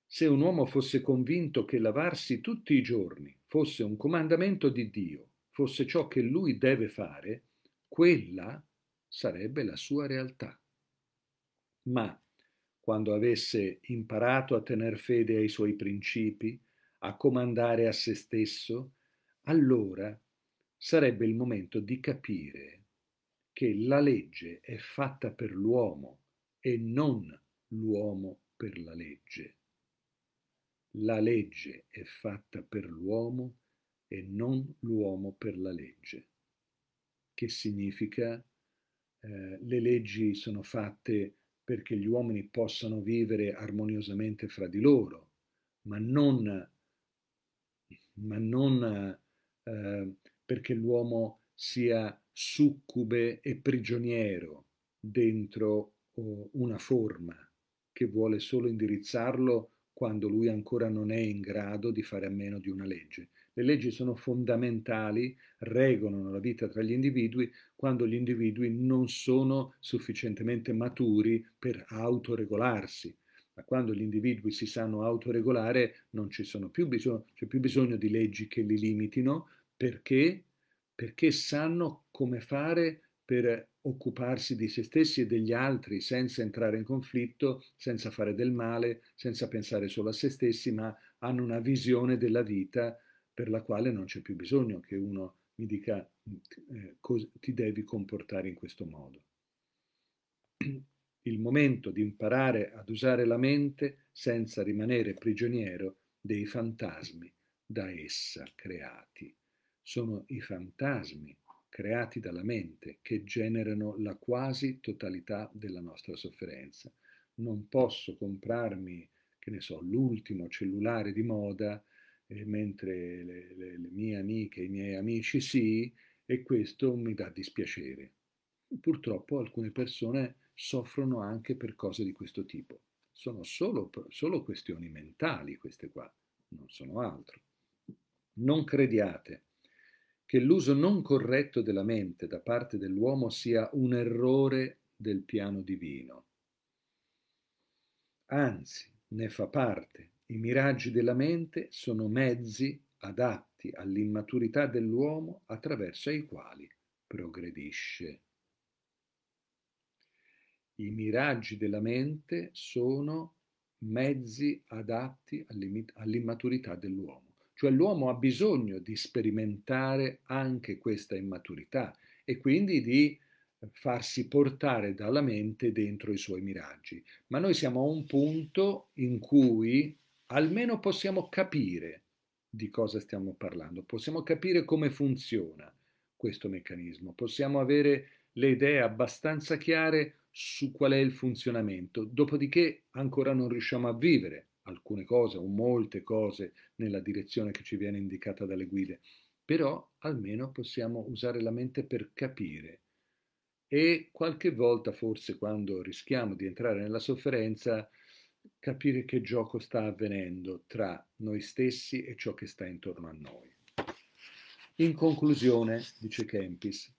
Se un uomo fosse convinto che lavarsi tutti i giorni fosse un comandamento di Dio, fosse ciò che lui deve fare, quella sarebbe la sua realtà. Ma quando avesse imparato a tener fede ai suoi principi, a comandare a se stesso, allora sarebbe il momento di capire che la legge è fatta per l'uomo e non l'uomo per la legge. La legge è fatta per l'uomo e non l'uomo per la legge, che significa eh, le leggi sono fatte perché gli uomini possano vivere armoniosamente fra di loro, ma non, ma non eh, perché l'uomo sia succube e prigioniero dentro oh, una forma che vuole solo indirizzarlo quando lui ancora non è in grado di fare a meno di una legge. Le leggi sono fondamentali, regolano la vita tra gli individui quando gli individui non sono sufficientemente maturi per autoregolarsi. Ma quando gli individui si sanno autoregolare non ci sono più bisogno, c'è più bisogno di leggi che li limitino, perché? Perché sanno come fare per occuparsi di se stessi e degli altri senza entrare in conflitto, senza fare del male, senza pensare solo a se stessi, ma hanno una visione della vita per la quale non c'è più bisogno che uno mi dica mm, eh, ti devi comportare in questo modo. Il momento di imparare ad usare la mente senza rimanere prigioniero dei fantasmi da essa creati sono i fantasmi creati dalla mente che generano la quasi totalità della nostra sofferenza. Non posso comprarmi, che ne so, l'ultimo cellulare di moda, eh, mentre le, le, le mie amiche i miei amici sì, e questo mi dà dispiacere. Purtroppo alcune persone soffrono anche per cose di questo tipo. Sono solo, solo questioni mentali queste qua, non sono altro. Non crediate che l'uso non corretto della mente da parte dell'uomo sia un errore del piano divino. Anzi, ne fa parte. I miraggi della mente sono mezzi adatti all'immaturità dell'uomo attraverso i quali progredisce. I miraggi della mente sono mezzi adatti all'immaturità dell'uomo cioè l'uomo ha bisogno di sperimentare anche questa immaturità e quindi di farsi portare dalla mente dentro i suoi miraggi. Ma noi siamo a un punto in cui almeno possiamo capire di cosa stiamo parlando, possiamo capire come funziona questo meccanismo, possiamo avere le idee abbastanza chiare su qual è il funzionamento, dopodiché ancora non riusciamo a vivere alcune cose o molte cose nella direzione che ci viene indicata dalle guide, però almeno possiamo usare la mente per capire e qualche volta forse quando rischiamo di entrare nella sofferenza capire che gioco sta avvenendo tra noi stessi e ciò che sta intorno a noi. In conclusione, dice Kempis,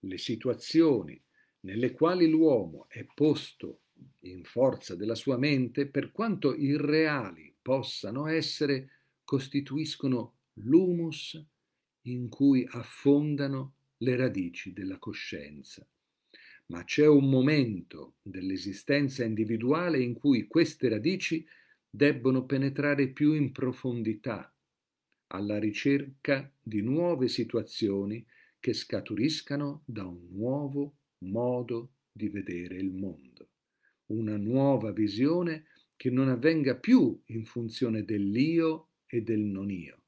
le situazioni nelle quali l'uomo è posto in forza della sua mente, per quanto irreali possano essere, costituiscono l'humus in cui affondano le radici della coscienza. Ma c'è un momento dell'esistenza individuale in cui queste radici debbono penetrare più in profondità, alla ricerca di nuove situazioni che scaturiscano da un nuovo modo di vedere il mondo una nuova visione che non avvenga più in funzione dell'io e del non io,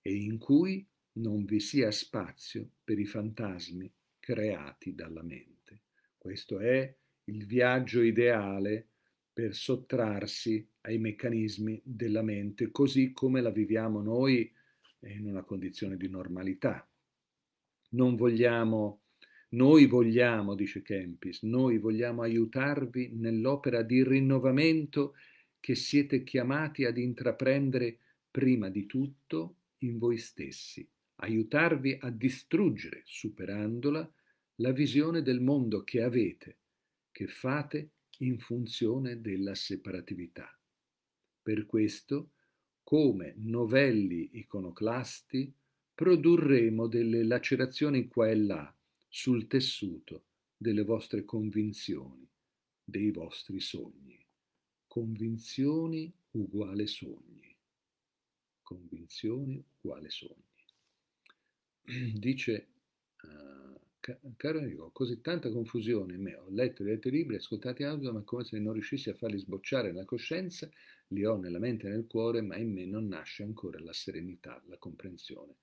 e in cui non vi sia spazio per i fantasmi creati dalla mente. Questo è il viaggio ideale per sottrarsi ai meccanismi della mente, così come la viviamo noi in una condizione di normalità. Non vogliamo noi vogliamo, dice Kempis, noi vogliamo aiutarvi nell'opera di rinnovamento che siete chiamati ad intraprendere prima di tutto in voi stessi, aiutarvi a distruggere, superandola, la visione del mondo che avete, che fate in funzione della separatività. Per questo, come novelli iconoclasti, produrremo delle lacerazioni qua e là, sul tessuto delle vostre convinzioni, dei vostri sogni. Convinzioni uguale sogni. Convinzioni uguale sogni. Dice, uh, caro amico, così tanta confusione in me, ho letto i letti libri, ascoltati audio, ma come se non riuscissi a farli sbocciare nella coscienza, li ho nella mente e nel cuore, ma in me non nasce ancora la serenità, la comprensione.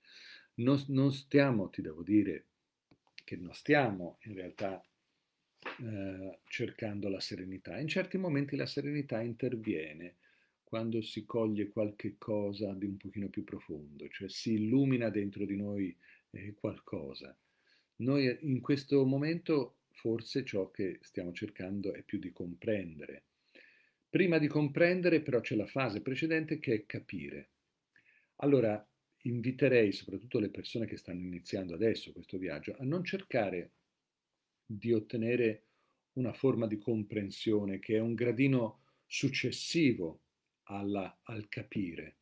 non, non stiamo, ti devo dire, che non stiamo in realtà eh, cercando la serenità. In certi momenti la serenità interviene quando si coglie qualche cosa di un pochino più profondo, cioè si illumina dentro di noi eh, qualcosa. Noi eh, in questo momento forse ciò che stiamo cercando è più di comprendere. Prima di comprendere però c'è la fase precedente che è capire. Allora, inviterei soprattutto le persone che stanno iniziando adesso questo viaggio a non cercare di ottenere una forma di comprensione che è un gradino successivo alla, al capire.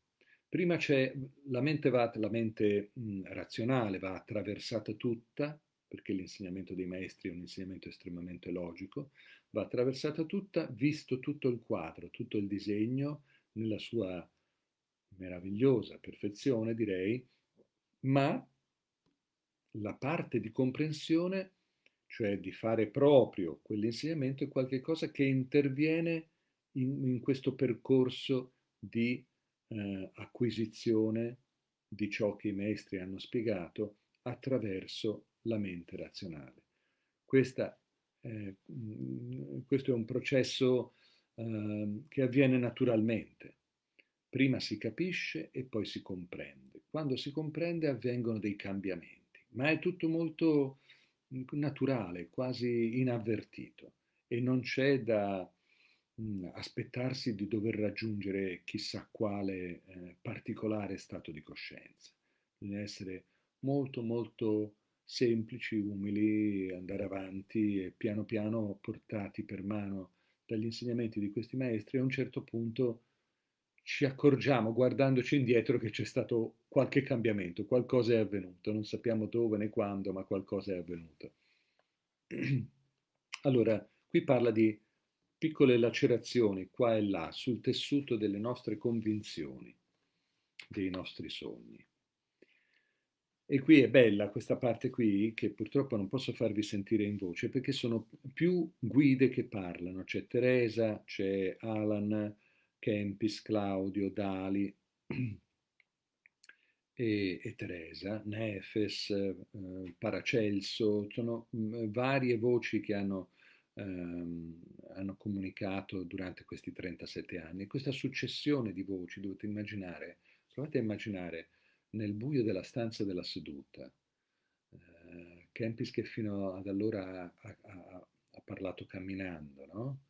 Prima c'è la mente, va, la mente mh, razionale, va attraversata tutta, perché l'insegnamento dei maestri è un insegnamento estremamente logico, va attraversata tutta, visto tutto il quadro, tutto il disegno nella sua meravigliosa perfezione, direi, ma la parte di comprensione, cioè di fare proprio quell'insegnamento, è qualcosa che interviene in, in, questo percorso di eh, acquisizione di ciò che i maestri hanno spiegato attraverso la mente razionale. Questa, eh, mm, questo è un processo eh, che avviene naturalmente Prima si capisce e poi si comprende. Quando si comprende avvengono dei cambiamenti, ma è tutto molto mm, naturale, quasi inavvertito e non c'è da mh, mm, aspettarsi di dover raggiungere chissà quale eh, particolare stato di coscienza. Bisogna essere molto molto semplici, umili, andare avanti e piano piano portati per mano dagli insegnamenti di questi maestri a un certo punto ci accorgiamo guardandoci indietro che c'è stato qualche cambiamento, qualcosa è avvenuto, non sappiamo dove né quando, ma qualcosa è avvenuto. Allora, qui parla di piccole lacerazioni qua e là sul tessuto delle nostre convinzioni, dei nostri sogni. E qui è bella questa parte qui che purtroppo non posso farvi sentire in voce perché sono più guide che parlano, c'è Teresa, c'è Alan, Kempis, Claudio, Dali e, e Teresa, Nefes, eh, Paracelso, sono mm, varie voci che hanno, ehm, hanno comunicato durante questi 37 anni. Questa successione di voci dovete immaginare, provate a immaginare nel buio della stanza della seduta, eh, Kempis che fino ad allora ha, ha, ha parlato camminando, no?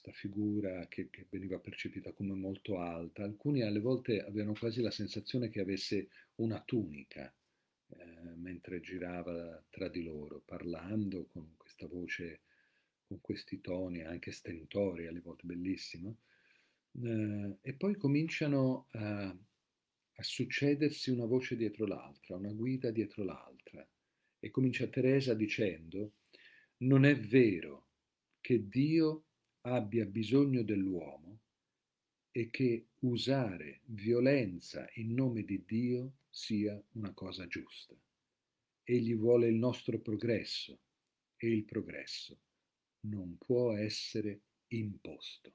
questa figura che, che, veniva percepita come molto alta, alcuni alle volte avevano quasi la sensazione che avesse una tunica eh, mentre girava tra di loro, parlando con questa voce, con questi toni anche stentori, alle volte bellissima. Eh, e poi cominciano a, a succedersi una voce dietro l'altra, una guida dietro l'altra. E comincia Teresa dicendo, non è vero che Dio abbia bisogno dell'uomo e che usare violenza in nome di Dio sia una cosa giusta. Egli vuole il nostro progresso e il progresso non può essere imposto.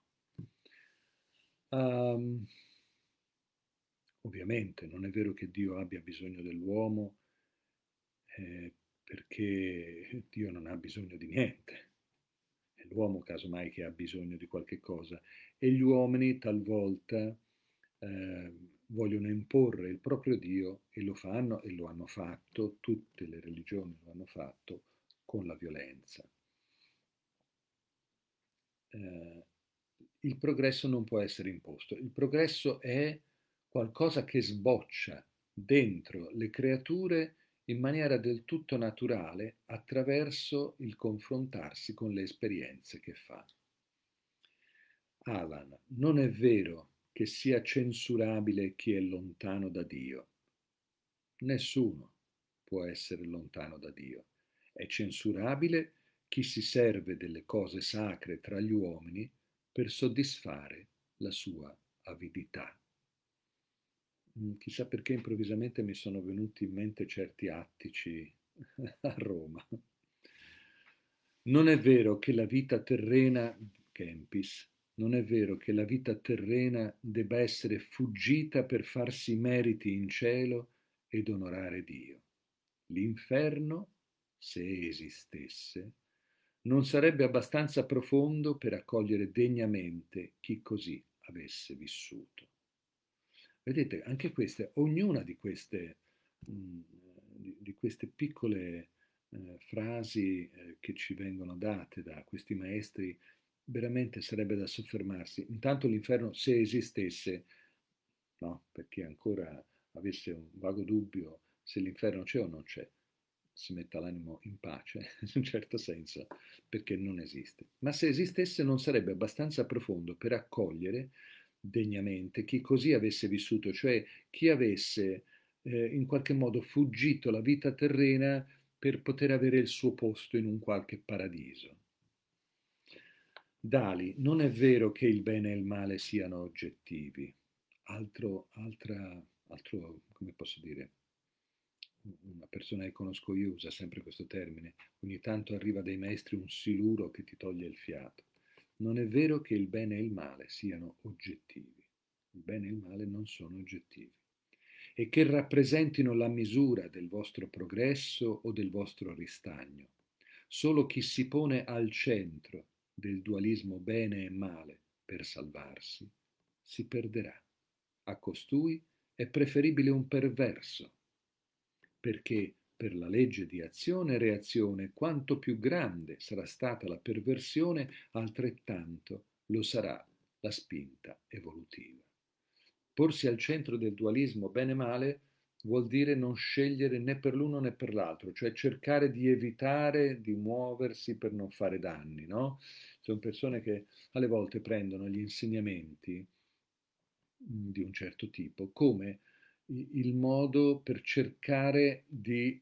Um, ovviamente non è vero che Dio abbia bisogno dell'uomo eh, perché Dio non ha bisogno di niente l'uomo casomai che ha bisogno di qualche cosa, e gli uomini talvolta eh, vogliono imporre il proprio Dio e lo fanno e lo hanno fatto, tutte le religioni lo hanno fatto, con la violenza. Eh, il progresso non può essere imposto, il progresso è qualcosa che sboccia dentro le creature in maniera del tutto naturale attraverso il confrontarsi con le esperienze che fa. Alan, non è vero che sia censurabile chi è lontano da Dio. Nessuno può essere lontano da Dio. È censurabile chi si serve delle cose sacre tra gli uomini per soddisfare la sua avidità. Mm, chissà perché improvvisamente mi sono venuti in mente certi attici a Roma. Non è vero che la vita terrena, Kempis, non è vero che la vita terrena debba essere fuggita per farsi meriti in cielo ed onorare Dio. L'inferno, se esistesse, non sarebbe abbastanza profondo per accogliere degnamente chi così avesse vissuto. Vedete, anche queste, ognuna di queste, mm, di, queste piccole eh, frasi eh, che ci vengono date da questi maestri, veramente sarebbe da soffermarsi. Intanto l'inferno, se esistesse, no, per chi ancora avesse un vago dubbio se l'inferno c'è o non c'è, si metta l'animo in pace, in un certo senso, perché non esiste. Ma se esistesse non sarebbe abbastanza profondo per accogliere degnamente, chi così avesse vissuto, cioè chi avesse eh, in qualche modo fuggito la vita terrena per poter avere il suo posto in un qualche paradiso. Dali, non è vero che il bene e il male siano oggettivi. Altro, altra, altro, come posso dire, una persona che conosco io usa sempre questo termine, ogni tanto arriva dai maestri un siluro che ti toglie il fiato. Non è vero che il bene e il male siano oggettivi. Il bene e il male non sono oggettivi e che rappresentino la misura del vostro progresso o del vostro ristagno. Solo chi si pone al centro del dualismo bene e male per salvarsi si perderà. A costui è preferibile un perverso, perché per la legge di azione e reazione, quanto più grande sarà stata la perversione, altrettanto lo sarà la spinta evolutiva. Porsi al centro del dualismo bene e male vuol dire non scegliere né per l'uno né per l'altro, cioè cercare di evitare di muoversi per non fare danni, no? Sono persone che alle volte prendono gli insegnamenti di un certo tipo come il modo per cercare di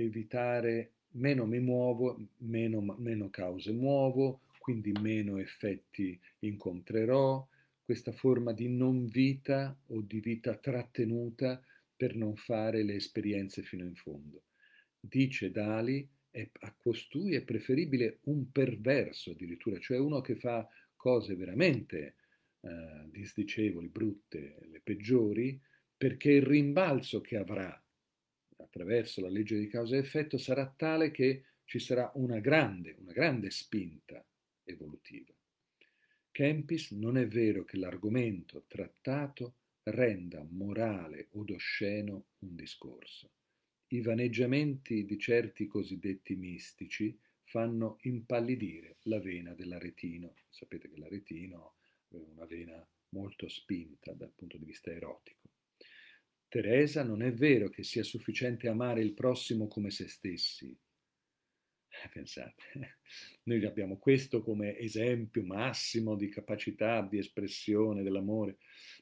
evitare meno mi muovo, meno, meno cause muovo, quindi meno effetti incontrerò, questa forma di non vita o di vita trattenuta per non fare le esperienze fino in fondo. Dice Dali, è, a costui è preferibile un perverso addirittura, cioè uno che fa cose veramente eh, disdicevoli, brutte, le peggiori, perché il rimbalzo che avrà attraverso la legge di causa e effetto sarà tale che ci sarà una grande, una grande spinta evolutiva. Kempis non è vero che l'argomento trattato renda morale od osceno un discorso. I vaneggiamenti di certi cosiddetti mistici fanno impallidire la vena dell'aretino. Sapete che l'aretino è una vena molto spinta dal punto di vista erotico. Teresa, non è vero che sia sufficiente amare il prossimo come se stessi. Eh, pensate, noi abbiamo questo come esempio massimo di capacità di espressione dell'amore.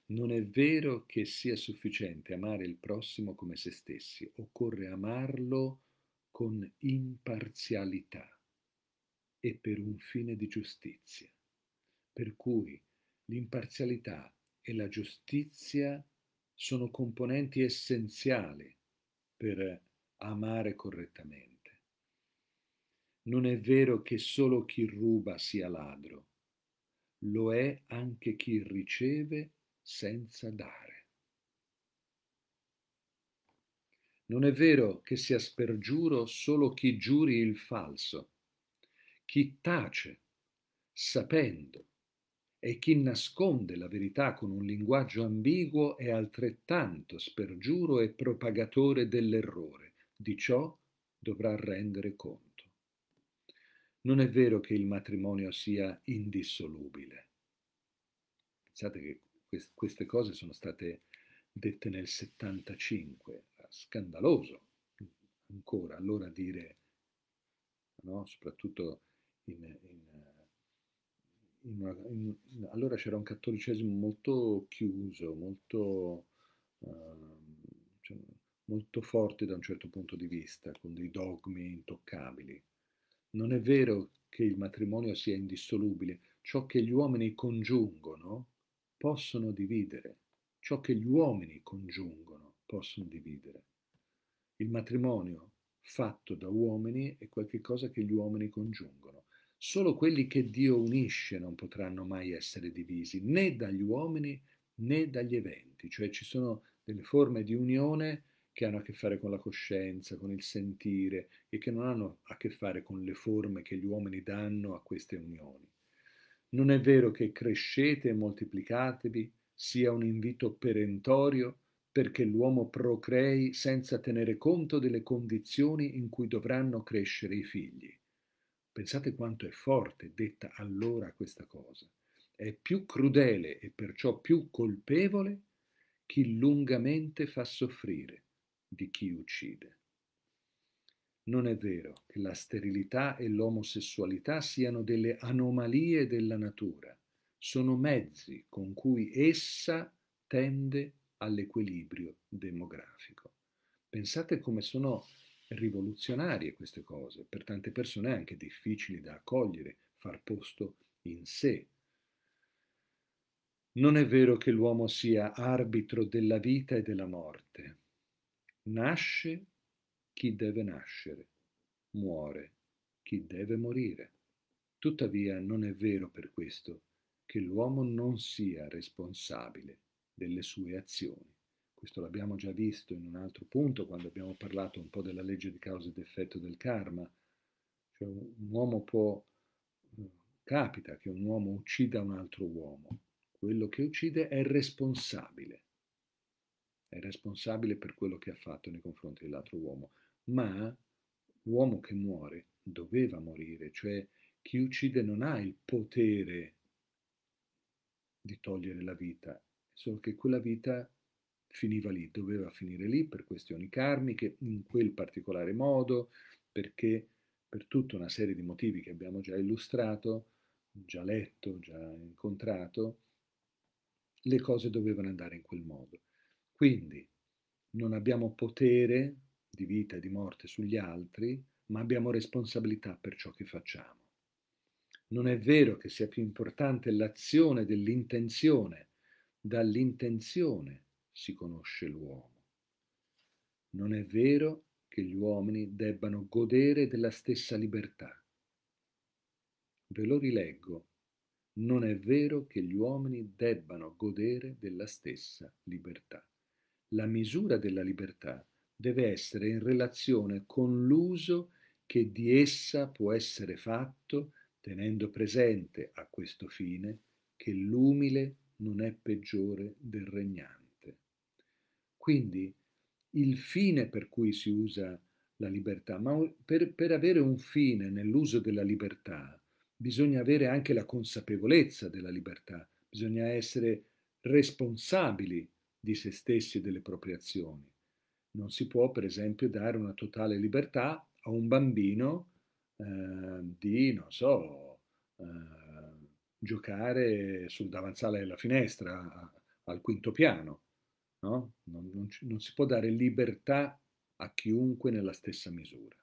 Non è vero che sia sufficiente amare il prossimo come se stessi, occorre amarlo con imparzialità e per un fine di giustizia. Per cui l'imparzialità e la giustizia sono componenti essenziali per amare correttamente. Non è vero che solo chi ruba sia ladro, lo è anche chi riceve senza dare. Non è vero che sia spergiuro solo chi giuri il falso, chi tace, sapendo e chi nasconde la verità con un linguaggio ambiguo è altrettanto spergiuro e propagatore dell'errore. Di ciò dovrà rendere conto. Non è vero che il matrimonio sia indissolubile. Pensate che queste cose sono state dette nel 75, scandaloso ancora allora dire, no? soprattutto in, in una, in, allora c'era un cattolicesimo molto chiuso, molto, uh, cioè, molto forte da un certo punto di vista, con dei dogmi intoccabili. Non è vero che il matrimonio sia indissolubile, ciò che gli uomini congiungono possono dividere, ciò che gli uomini congiungono possono dividere. Il matrimonio fatto da uomini è qualcosa che gli uomini congiungono Solo quelli che Dio unisce non potranno mai essere divisi, né dagli uomini né dagli eventi, cioè ci sono delle forme di unione che hanno a che fare con la coscienza, con il sentire e che non hanno a che fare con le forme che gli uomini danno a queste unioni. Non è vero che crescete e moltiplicatevi sia un invito perentorio perché l'uomo procrei senza tenere conto delle condizioni in cui dovranno crescere i figli. Pensate quanto è forte detta allora questa cosa. È più crudele e perciò più colpevole chi lungamente fa soffrire di chi uccide. Non è vero che la sterilità e l'omosessualità siano delle anomalie della natura, sono mezzi con cui essa tende all'equilibrio demografico. Pensate come sono rivoluzionarie queste cose, per tante persone anche difficili da accogliere, far posto in sé. Non è vero che l'uomo sia arbitro della vita e della morte. Nasce chi deve nascere, muore chi deve morire. Tuttavia non è vero per questo che l'uomo non sia responsabile delle sue azioni questo l'abbiamo già visto in un altro punto quando abbiamo parlato un po' della legge di causa ed effetto del karma, cioè un uomo può, eh, capita che un uomo uccida un altro uomo, quello che uccide è responsabile, è responsabile per quello che ha fatto nei confronti dell'altro uomo, ma l'uomo che muore doveva morire, cioè chi uccide non ha il potere di togliere la vita, solo che quella vita finiva lì, doveva finire lì per questioni karmiche, in quel particolare modo, perché per tutta una serie di motivi che abbiamo già illustrato, già letto, già incontrato, le cose dovevano andare in quel modo. Quindi non abbiamo potere di vita e di morte sugli altri, ma abbiamo responsabilità per ciò che facciamo. Non è vero che sia più importante l'azione dell'intenzione dall'intenzione si conosce l'uomo. Non è vero che gli uomini debbano godere della stessa libertà. Ve lo rileggo. Non è vero che gli uomini debbano godere della stessa libertà. La misura della libertà deve essere in relazione con l'uso che di essa può essere fatto tenendo presente a questo fine che l'umile non è peggiore del regnante. Quindi il fine per cui si usa la libertà, ma per, per avere un fine nell'uso della libertà bisogna avere anche la consapevolezza della libertà, bisogna essere responsabili di se stessi e delle proprie azioni. Non si può, per esempio, dare una totale libertà a un bambino eh, di, non so, eh, giocare sul davanzale della finestra al quinto piano. No? Non, non, non si può dare libertà a chiunque nella stessa misura.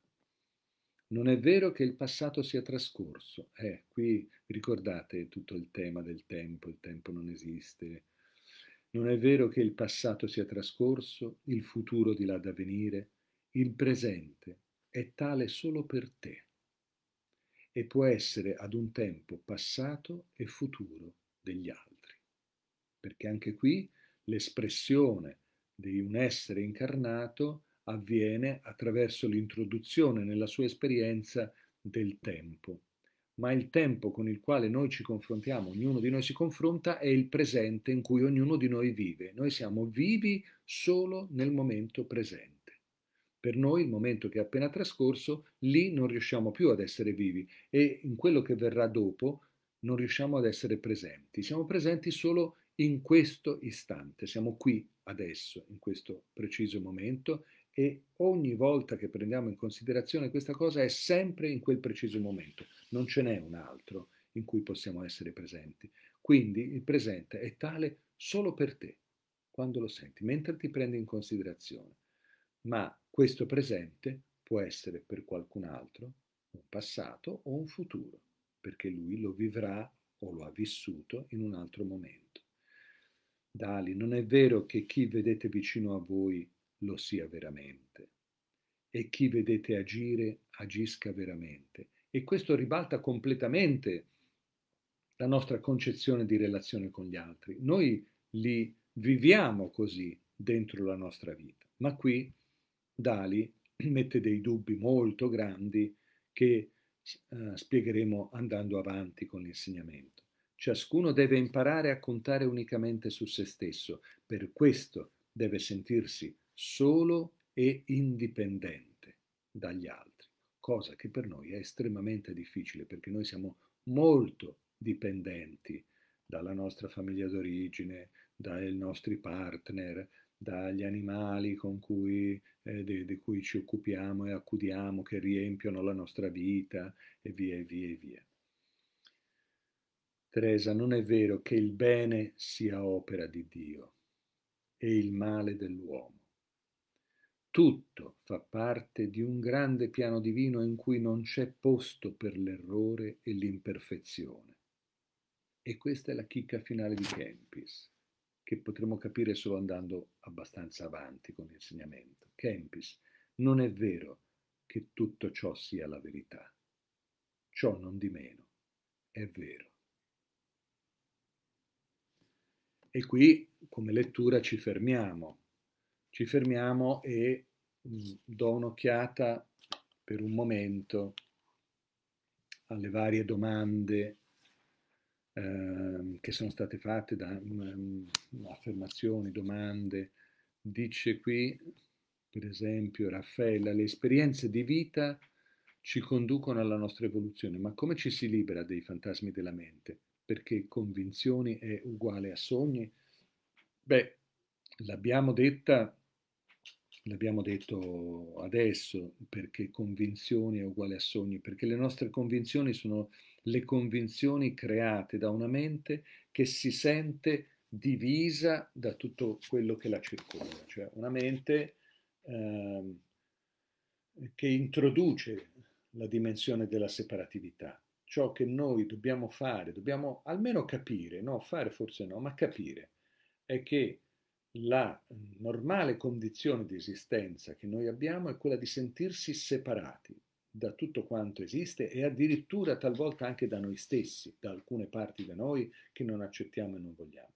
Non è vero che il passato sia trascorso. Eh, qui ricordate tutto il tema del tempo, il tempo non esiste. Non è vero che il passato sia trascorso, il futuro di là da venire, il presente è tale solo per te e può essere ad un tempo passato e futuro degli altri. Perché anche qui l'espressione di un essere incarnato avviene attraverso l'introduzione nella sua esperienza del tempo. Ma il tempo con il quale noi ci confrontiamo, ognuno di noi si confronta, è il presente in cui ognuno di noi vive. Noi siamo vivi solo nel momento presente. Per noi il momento che è appena trascorso, lì non riusciamo più ad essere vivi e in quello che verrà dopo non riusciamo ad essere presenti. Siamo presenti solo nel in questo istante, siamo qui adesso, in questo preciso momento e ogni volta che prendiamo in considerazione questa cosa è sempre in quel preciso momento, non ce n'è un altro in cui possiamo essere presenti. Quindi il presente è tale solo per te, quando lo senti, mentre ti prendi in considerazione. Ma questo presente può essere per qualcun altro un passato o un futuro, perché lui lo vivrà o lo ha vissuto in un altro momento. Dali, non è vero che chi vedete vicino a voi lo sia veramente e chi vedete agire agisca veramente. E questo ribalta completamente la nostra concezione di relazione con gli altri. Noi li viviamo così dentro la nostra vita. Ma qui Dali mette dei dubbi molto grandi che eh, spiegheremo andando avanti con l'insegnamento. Ciascuno deve imparare a contare unicamente su se stesso, per questo deve sentirsi solo e indipendente dagli altri, cosa che per noi è estremamente difficile perché noi siamo molto dipendenti dalla nostra famiglia d'origine, dai nostri partner, dagli animali con cui, eh, di, di, cui ci occupiamo e accudiamo, che riempiono la nostra vita e via e via e via. Teresa, non è vero che il bene sia opera di Dio e il male dell'uomo. Tutto fa parte di un grande piano divino in cui non c'è posto per l'errore e l'imperfezione. E questa è la chicca finale di Kempis, che potremo capire solo andando abbastanza avanti con l'insegnamento. Kempis, non è vero che tutto ciò sia la verità. Ciò non di meno è vero. E qui come lettura ci fermiamo, ci fermiamo e do un'occhiata per un momento alle varie domande eh, che sono state fatte da um, affermazioni, domande. Dice qui, per esempio, Raffaella, le esperienze di vita ci conducono alla nostra evoluzione, ma come ci si libera dei fantasmi della mente? perché convinzioni è uguale a sogni? Beh, l'abbiamo detta, l'abbiamo detto adesso, perché convinzioni è uguale a sogni, perché le nostre convinzioni sono le convinzioni create da una mente che si sente divisa da tutto quello che la circonda, cioè una mente eh, che introduce la dimensione della separatività ciò che noi dobbiamo fare, dobbiamo almeno capire, no, fare forse no, ma capire, è che la normale condizione di esistenza che noi abbiamo è quella di sentirsi separati da tutto quanto esiste e addirittura talvolta anche da noi stessi, da alcune parti da noi che non accettiamo e non vogliamo.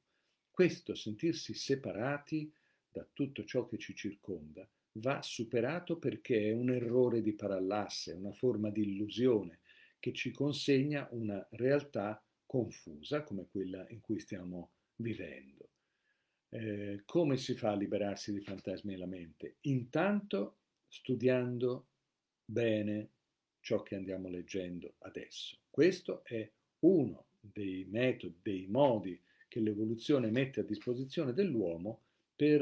Questo sentirsi separati da tutto ciò che ci circonda va superato perché è un errore di parallasse, una forma di illusione, che ci consegna una realtà confusa come quella in cui stiamo vivendo. Eh, come si fa a liberarsi di fantasmi nella mente? Intanto studiando bene ciò che andiamo leggendo adesso. Questo è uno dei metodi, dei modi che l'evoluzione mette a disposizione dell'uomo per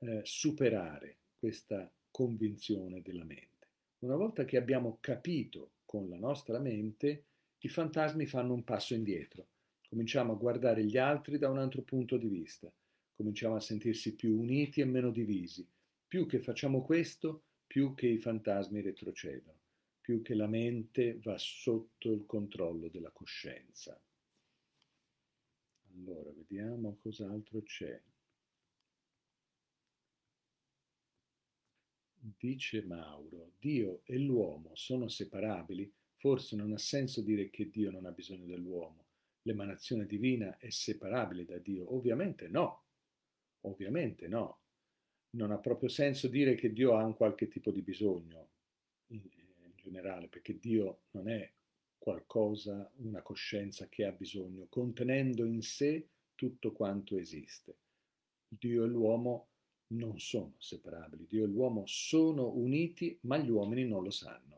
eh, superare questa convinzione della mente. Una volta che abbiamo capito con la nostra mente, i fantasmi fanno un passo indietro. Cominciamo a guardare gli altri da un altro punto di vista. Cominciamo a sentirsi più uniti e meno divisi. Più che facciamo questo, più che i fantasmi retrocedono, più che la mente va sotto il controllo della coscienza. Allora, vediamo cos'altro c'è. dice Mauro, Dio e l'uomo sono separabili, forse non ha senso dire che Dio non ha bisogno dell'uomo. L'emanazione divina è separabile da Dio? Ovviamente no, ovviamente no. Non ha proprio senso dire che Dio ha un qualche tipo di bisogno in, eh, generale, perché Dio non è qualcosa, una coscienza che ha bisogno, contenendo in sé tutto quanto esiste. Dio e l'uomo non sono separabili. Dio e l'uomo sono uniti, ma gli uomini non lo sanno.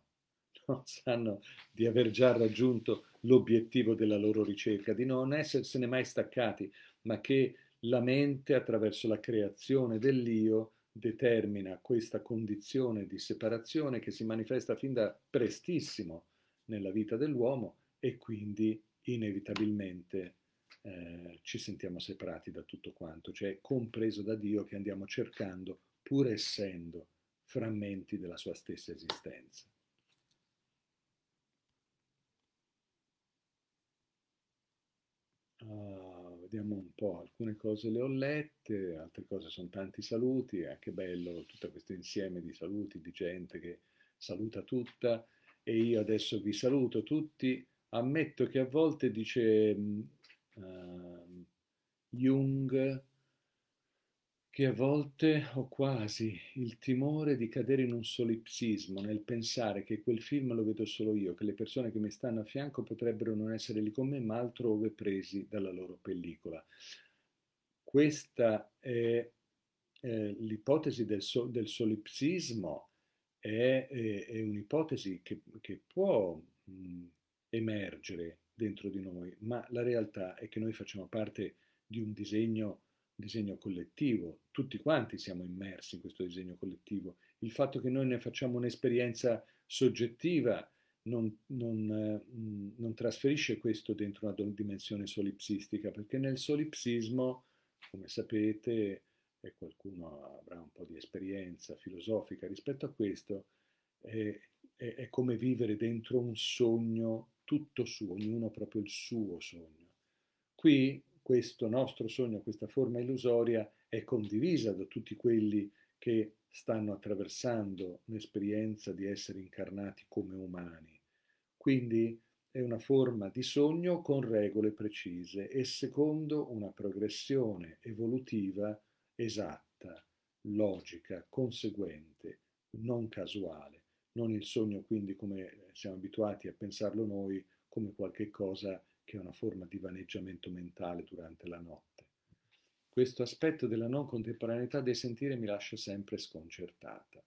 Non sanno di aver già raggiunto l'obiettivo della loro ricerca, di non essersene mai staccati, ma che la mente attraverso la creazione dell'io determina questa condizione di separazione che si manifesta fin da prestissimo nella vita dell'uomo e quindi inevitabilmente eh, ci sentiamo separati da tutto quanto, cioè compreso da Dio che andiamo cercando, pur essendo frammenti della sua stessa esistenza. Uh, vediamo un po', alcune cose le ho lette, altre cose sono tanti saluti, eh, che bello tutto questo insieme di saluti, di gente che saluta tutta e io adesso vi saluto tutti, ammetto che a volte dice uh, Jung, che a volte ho quasi il timore di cadere in un solipsismo, nel pensare che quel film lo vedo solo io, che le persone che mi stanno a fianco potrebbero non essere lì con me, ma altrove presi dalla loro pellicola. Questa è eh, l'ipotesi del, so, del, solipsismo, è, è, è un'ipotesi che, che può mh, emergere dentro di noi, ma la realtà è che noi facciamo parte di un disegno, disegno collettivo, tutti quanti siamo immersi in questo disegno collettivo. Il fatto che noi ne facciamo un'esperienza soggettiva non, non, mm, non trasferisce questo dentro una dimensione solipsistica, perché nel solipsismo, come sapete, e qualcuno avrà un po' di esperienza filosofica rispetto a questo, è, è, è come vivere dentro un sogno tutto suo, ognuno ha proprio il suo sogno. Qui questo nostro sogno, questa forma illusoria è condivisa da tutti quelli che stanno attraversando l'esperienza di essere incarnati come umani. Quindi è una forma di sogno con regole precise e secondo una progressione evolutiva esatta, logica, conseguente, non casuale non il sogno quindi come siamo abituati a pensarlo noi, come qualche cosa che è una forma di vaneggiamento mentale durante la notte. Questo aspetto della non contemporaneità dei sentire mi lascia sempre sconcertata.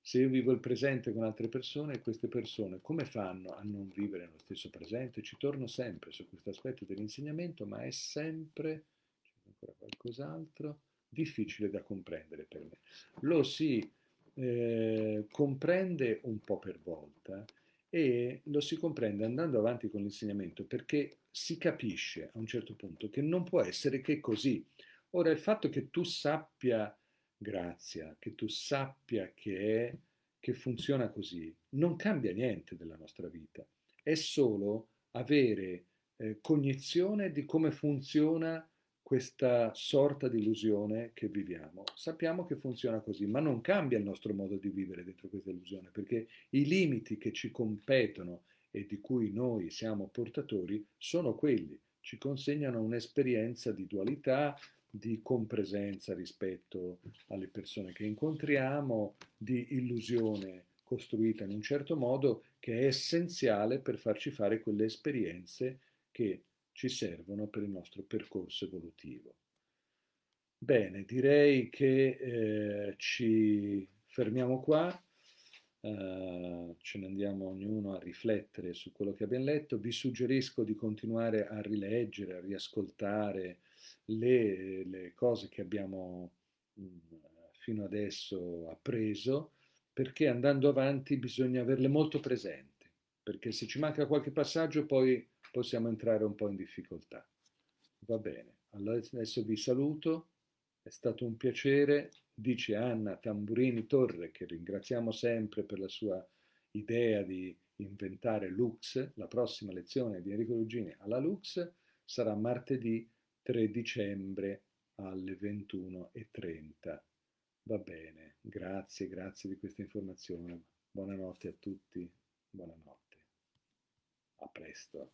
Se io vivo il presente con altre persone, queste persone come fanno a non vivere nello stesso presente? Ci torno sempre su questo aspetto dell'insegnamento, ma è sempre, c'è ancora qualcos'altro, difficile da comprendere per me. Lo si eh, comprende un po' per volta e lo si comprende andando avanti con l'insegnamento perché si capisce a un certo punto che non può essere che così. Ora il fatto che tu sappia grazia, che tu sappia che, è, che funziona così, non cambia niente della nostra vita, è solo avere eh, cognizione di come funziona questa sorta di illusione che viviamo. Sappiamo che funziona così, ma non cambia il nostro modo di vivere dentro questa illusione, perché i limiti che ci competono e di cui noi siamo portatori sono quelli, ci consegnano un'esperienza di dualità, di compresenza rispetto alle persone che incontriamo, di illusione costruita in un certo modo che è essenziale per farci fare quelle esperienze che ci servono per il nostro percorso evolutivo. Bene, direi che eh, ci fermiamo qua, eh, ce ne andiamo ognuno a riflettere su quello che abbiamo letto, vi suggerisco di continuare a rileggere, a riascoltare le, le cose che abbiamo mh, mm, fino adesso appreso, perché andando avanti bisogna averle molto presenti, perché se ci manca qualche passaggio poi possiamo entrare un po' in difficoltà. Va bene, allora adesso vi saluto, è stato un piacere, dice Anna Tamburini Torre, che ringraziamo sempre per la sua idea di inventare Lux, la prossima lezione di Enrico Ruggini alla Lux sarà martedì 3 dicembre alle 21.30. Va bene, grazie, grazie di questa informazione. Buonanotte a tutti, buonanotte. A presto.